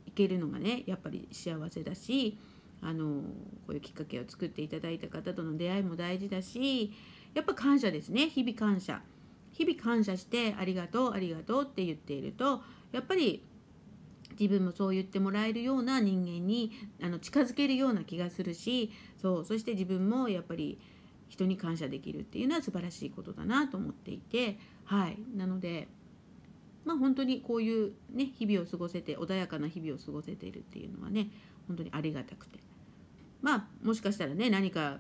いけるのがねやっぱり幸せだしあのこういうきっかけを作っていただいた方との出会いも大事だしやっぱ感謝ですね日々感謝日々感謝してありがとうありがとうって言っているとやっぱり自分もそう言ってもらえるような人間にあの近づけるような気がするしそうそして自分もやっぱり人に感謝できるっていうのは素晴らしいことだなと思っていてはいなのでまあ本当にこういうね日々を過ごせて穏やかな日々を過ごせているっていうのはね本当にありがたくてまあもしかしたらね何か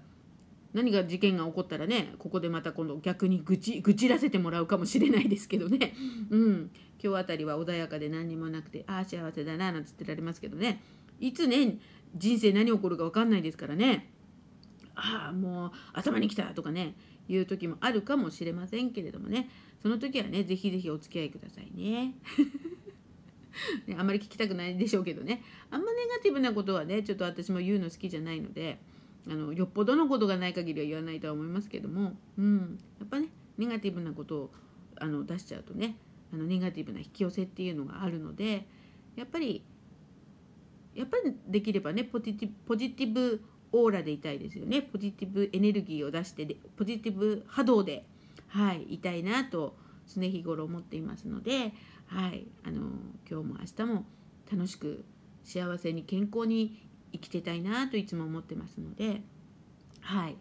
何か事件が起こったらねここでまた今度逆に愚痴愚痴らせてもらうかもしれないですけどね、うん、今日あたりは穏やかで何にもなくてああ幸せだななんて言ってられますけどねいつね人生何起こるか分かんないですからねああもう頭にきたとかねいう時もあるかもしれませんけれどもねその時はね是非是非お付き合いくださいね。*laughs* ね、あんまり聞きたくないでしょうけどねあんまネガティブなことはねちょっと私も言うの好きじゃないのであのよっぽどのことがない限りは言わないとは思いますけども、うん、やっぱねネガティブなことをあの出しちゃうとねあのネガティブな引き寄せっていうのがあるのでやっぱりやっぱりできればねポジティブポジティブオーラでいたいですよねポジティブエネルギーを出してポジティブ波動ではいいたいなと常日頃思っていますので、はい、あの今日も明日も楽しく幸せに健康に生きてたいなといつも思ってますので、はい、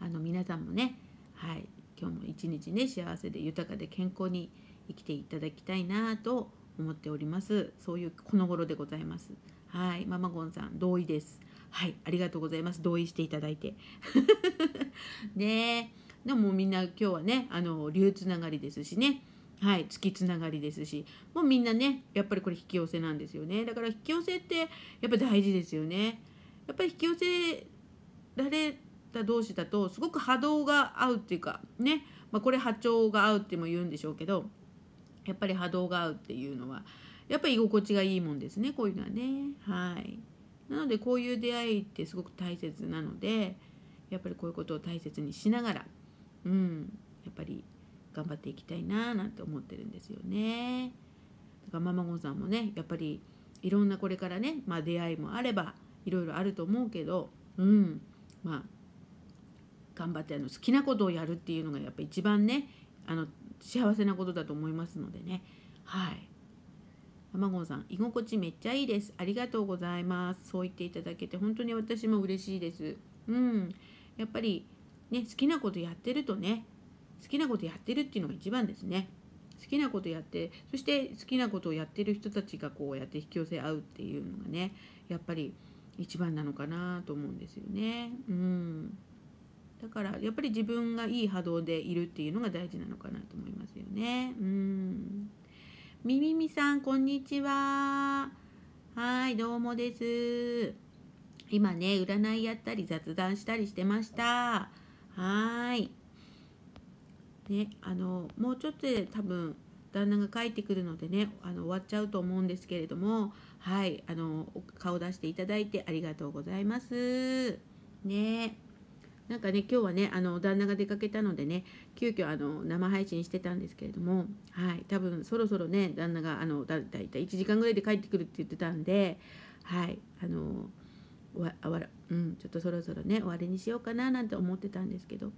あの皆さんもね、はい、今日も一日ね幸せで豊かで健康に生きていただきたいなと思っておりますそういうこの頃でございますはいママゴンさん同意ですはいありがとうございます同意していただいて *laughs* ねえでもみんな今日はねあの流つながりですしねはい月つながりですしもうみんなねやっぱりこれ引き寄せなんですよねだから引き寄せってやっぱ大事ですよねやっぱり引き寄せられた同士だとすごく波動が合うっていうかね、まあ、これ波長が合うっても言うんでしょうけどやっぱり波動が合うっていうのはやっぱり居心地がいいもんですねこういうのはねはいなのでこういう出会いってすごく大切なのでやっぱりこういうことを大切にしながらうん、やっぱり頑張っていきたいななんて思ってるんですよね。だからママゴさんもねやっぱりいろんなこれからね、まあ、出会いもあればいろいろあると思うけど、うん、まあ頑張ってあの好きなことをやるっていうのがやっぱ一番ねあの幸せなことだと思いますのでねはい。ンさん居心地めっちゃいいですありがとうございますそう言っていただけて本当に私も嬉しいですうんやっぱりね、好きなことやってるとね好きなことやってるっていうのが一番ですね好きなことやってそして好きなことをやってる人たちがこうやって引き寄せ合うっていうのがねやっぱり一番なのかなと思うんですよね。うんだからやっぱり自分がいい波動でいるっていうのが大事なのかなと思いますよね。うんみみみさんこんにちは。はいどうもです。今ね占いやったり雑談したりしてました。はい。ね、あのもうちょっとで多分旦那が帰ってくるのでねあの終わっちゃうと思うんですけれどもはいあの顔出していただいてありがとうございます。ねなんかね今日はねあの旦那が出かけたのでね急遽あの生配信してたんですけれどもはい多分そろそろね旦那があのだいたい1時間ぐらいで帰ってくるって言ってたんではいあの終わうん、ちょっとそろそろね終わりにしようかななんて思ってたんですけど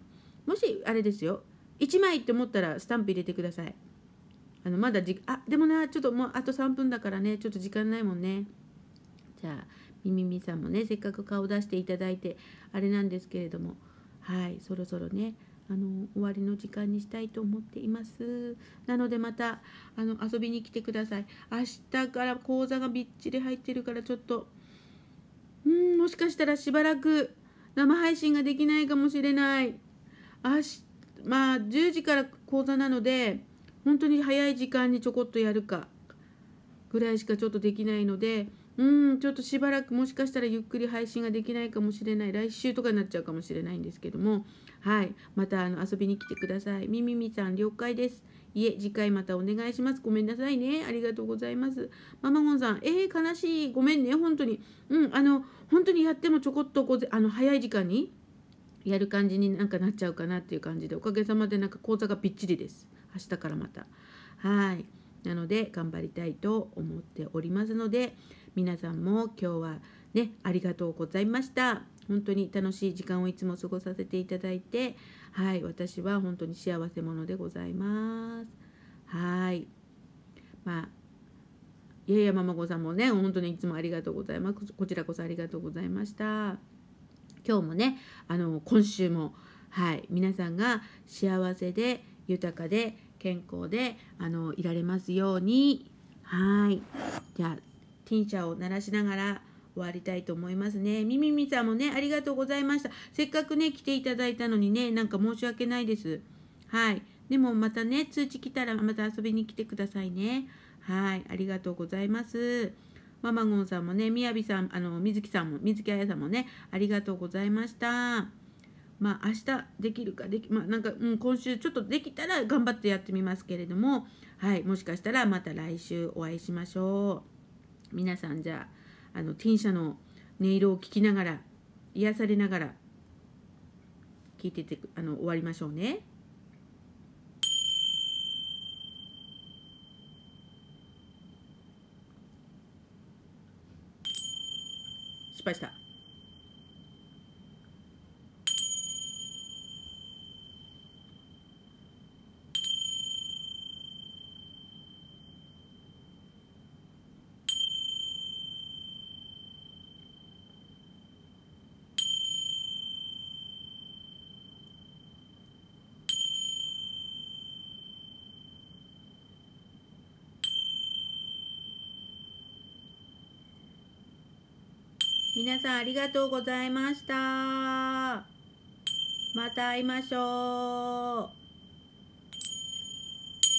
もしあれですよ1枚って思ったらスタンプ入れてくださいあのまだじあでもなちょっともうあと3分だからねちょっと時間ないもんねじゃあみみみさんもねせっかく顔出していただいてあれなんですけれどもはいそろそろねあの終わりの時間にしたいと思っていますなのでまたあの遊びに来てください明日から講座がびっちり入ってるからちょっとうんもしかしたらしばらく生配信ができないかもしれないあしまあ10時から講座なので本当に早い時間にちょこっとやるかぐらいしかちょっとできないのでうんちょっとしばらくもしかしたらゆっくり配信ができないかもしれない来週とかになっちゃうかもしれないんですけどもはいまたあの遊びに来てくださいみみみさん了解です。いえ、次回またお願いします。ごめんなさいね。ありがとうございます。ママゴンさん、えー、悲しい。ごめんね。本当に。うん、あの、本当にやってもちょこっとこあの早い時間にやる感じになんかなっちゃうかなっていう感じで、おかげさまでなんか講座がびっちりです。明日からまた。はい。なので、頑張りたいと思っておりますので、皆さんも今日は、ね、ありがとうございました。本当に楽しい時間をいつも過ごさせていただいて、はい、私は本当に幸せ者でございます。はい。まあ、いやいやままごさんもね、本当にいつもありがとうございます。こちらこそありがとうございました。今日もね、あの、今週も、はい、皆さんが幸せで豊かで健康であのいられますように。はい。じゃあ、ティンシャを鳴らしながら、終わりたいと思いますね。みみみさんもね、ありがとうございました。せっかくね、来ていただいたのにね、なんか申し訳ないです。はい。でもまたね、通知来たらまた遊びに来てくださいね。はい。ありがとうございます。ママゴンさんもね、みやびさん、あの、みずきさんも、みずきあやさんもね、ありがとうございました。まあ、明日できるかでき、まあ、なんか、うん、今週ちょっとできたら頑張ってやってみますけれども、はい、もしかしたらまた来週お会いしましょう。皆さんじゃあ、あのティン社の音色を聞きながら癒されながら聞いててあの終わりましょうね。失敗した。皆さんありがとうございました。また会いましょう。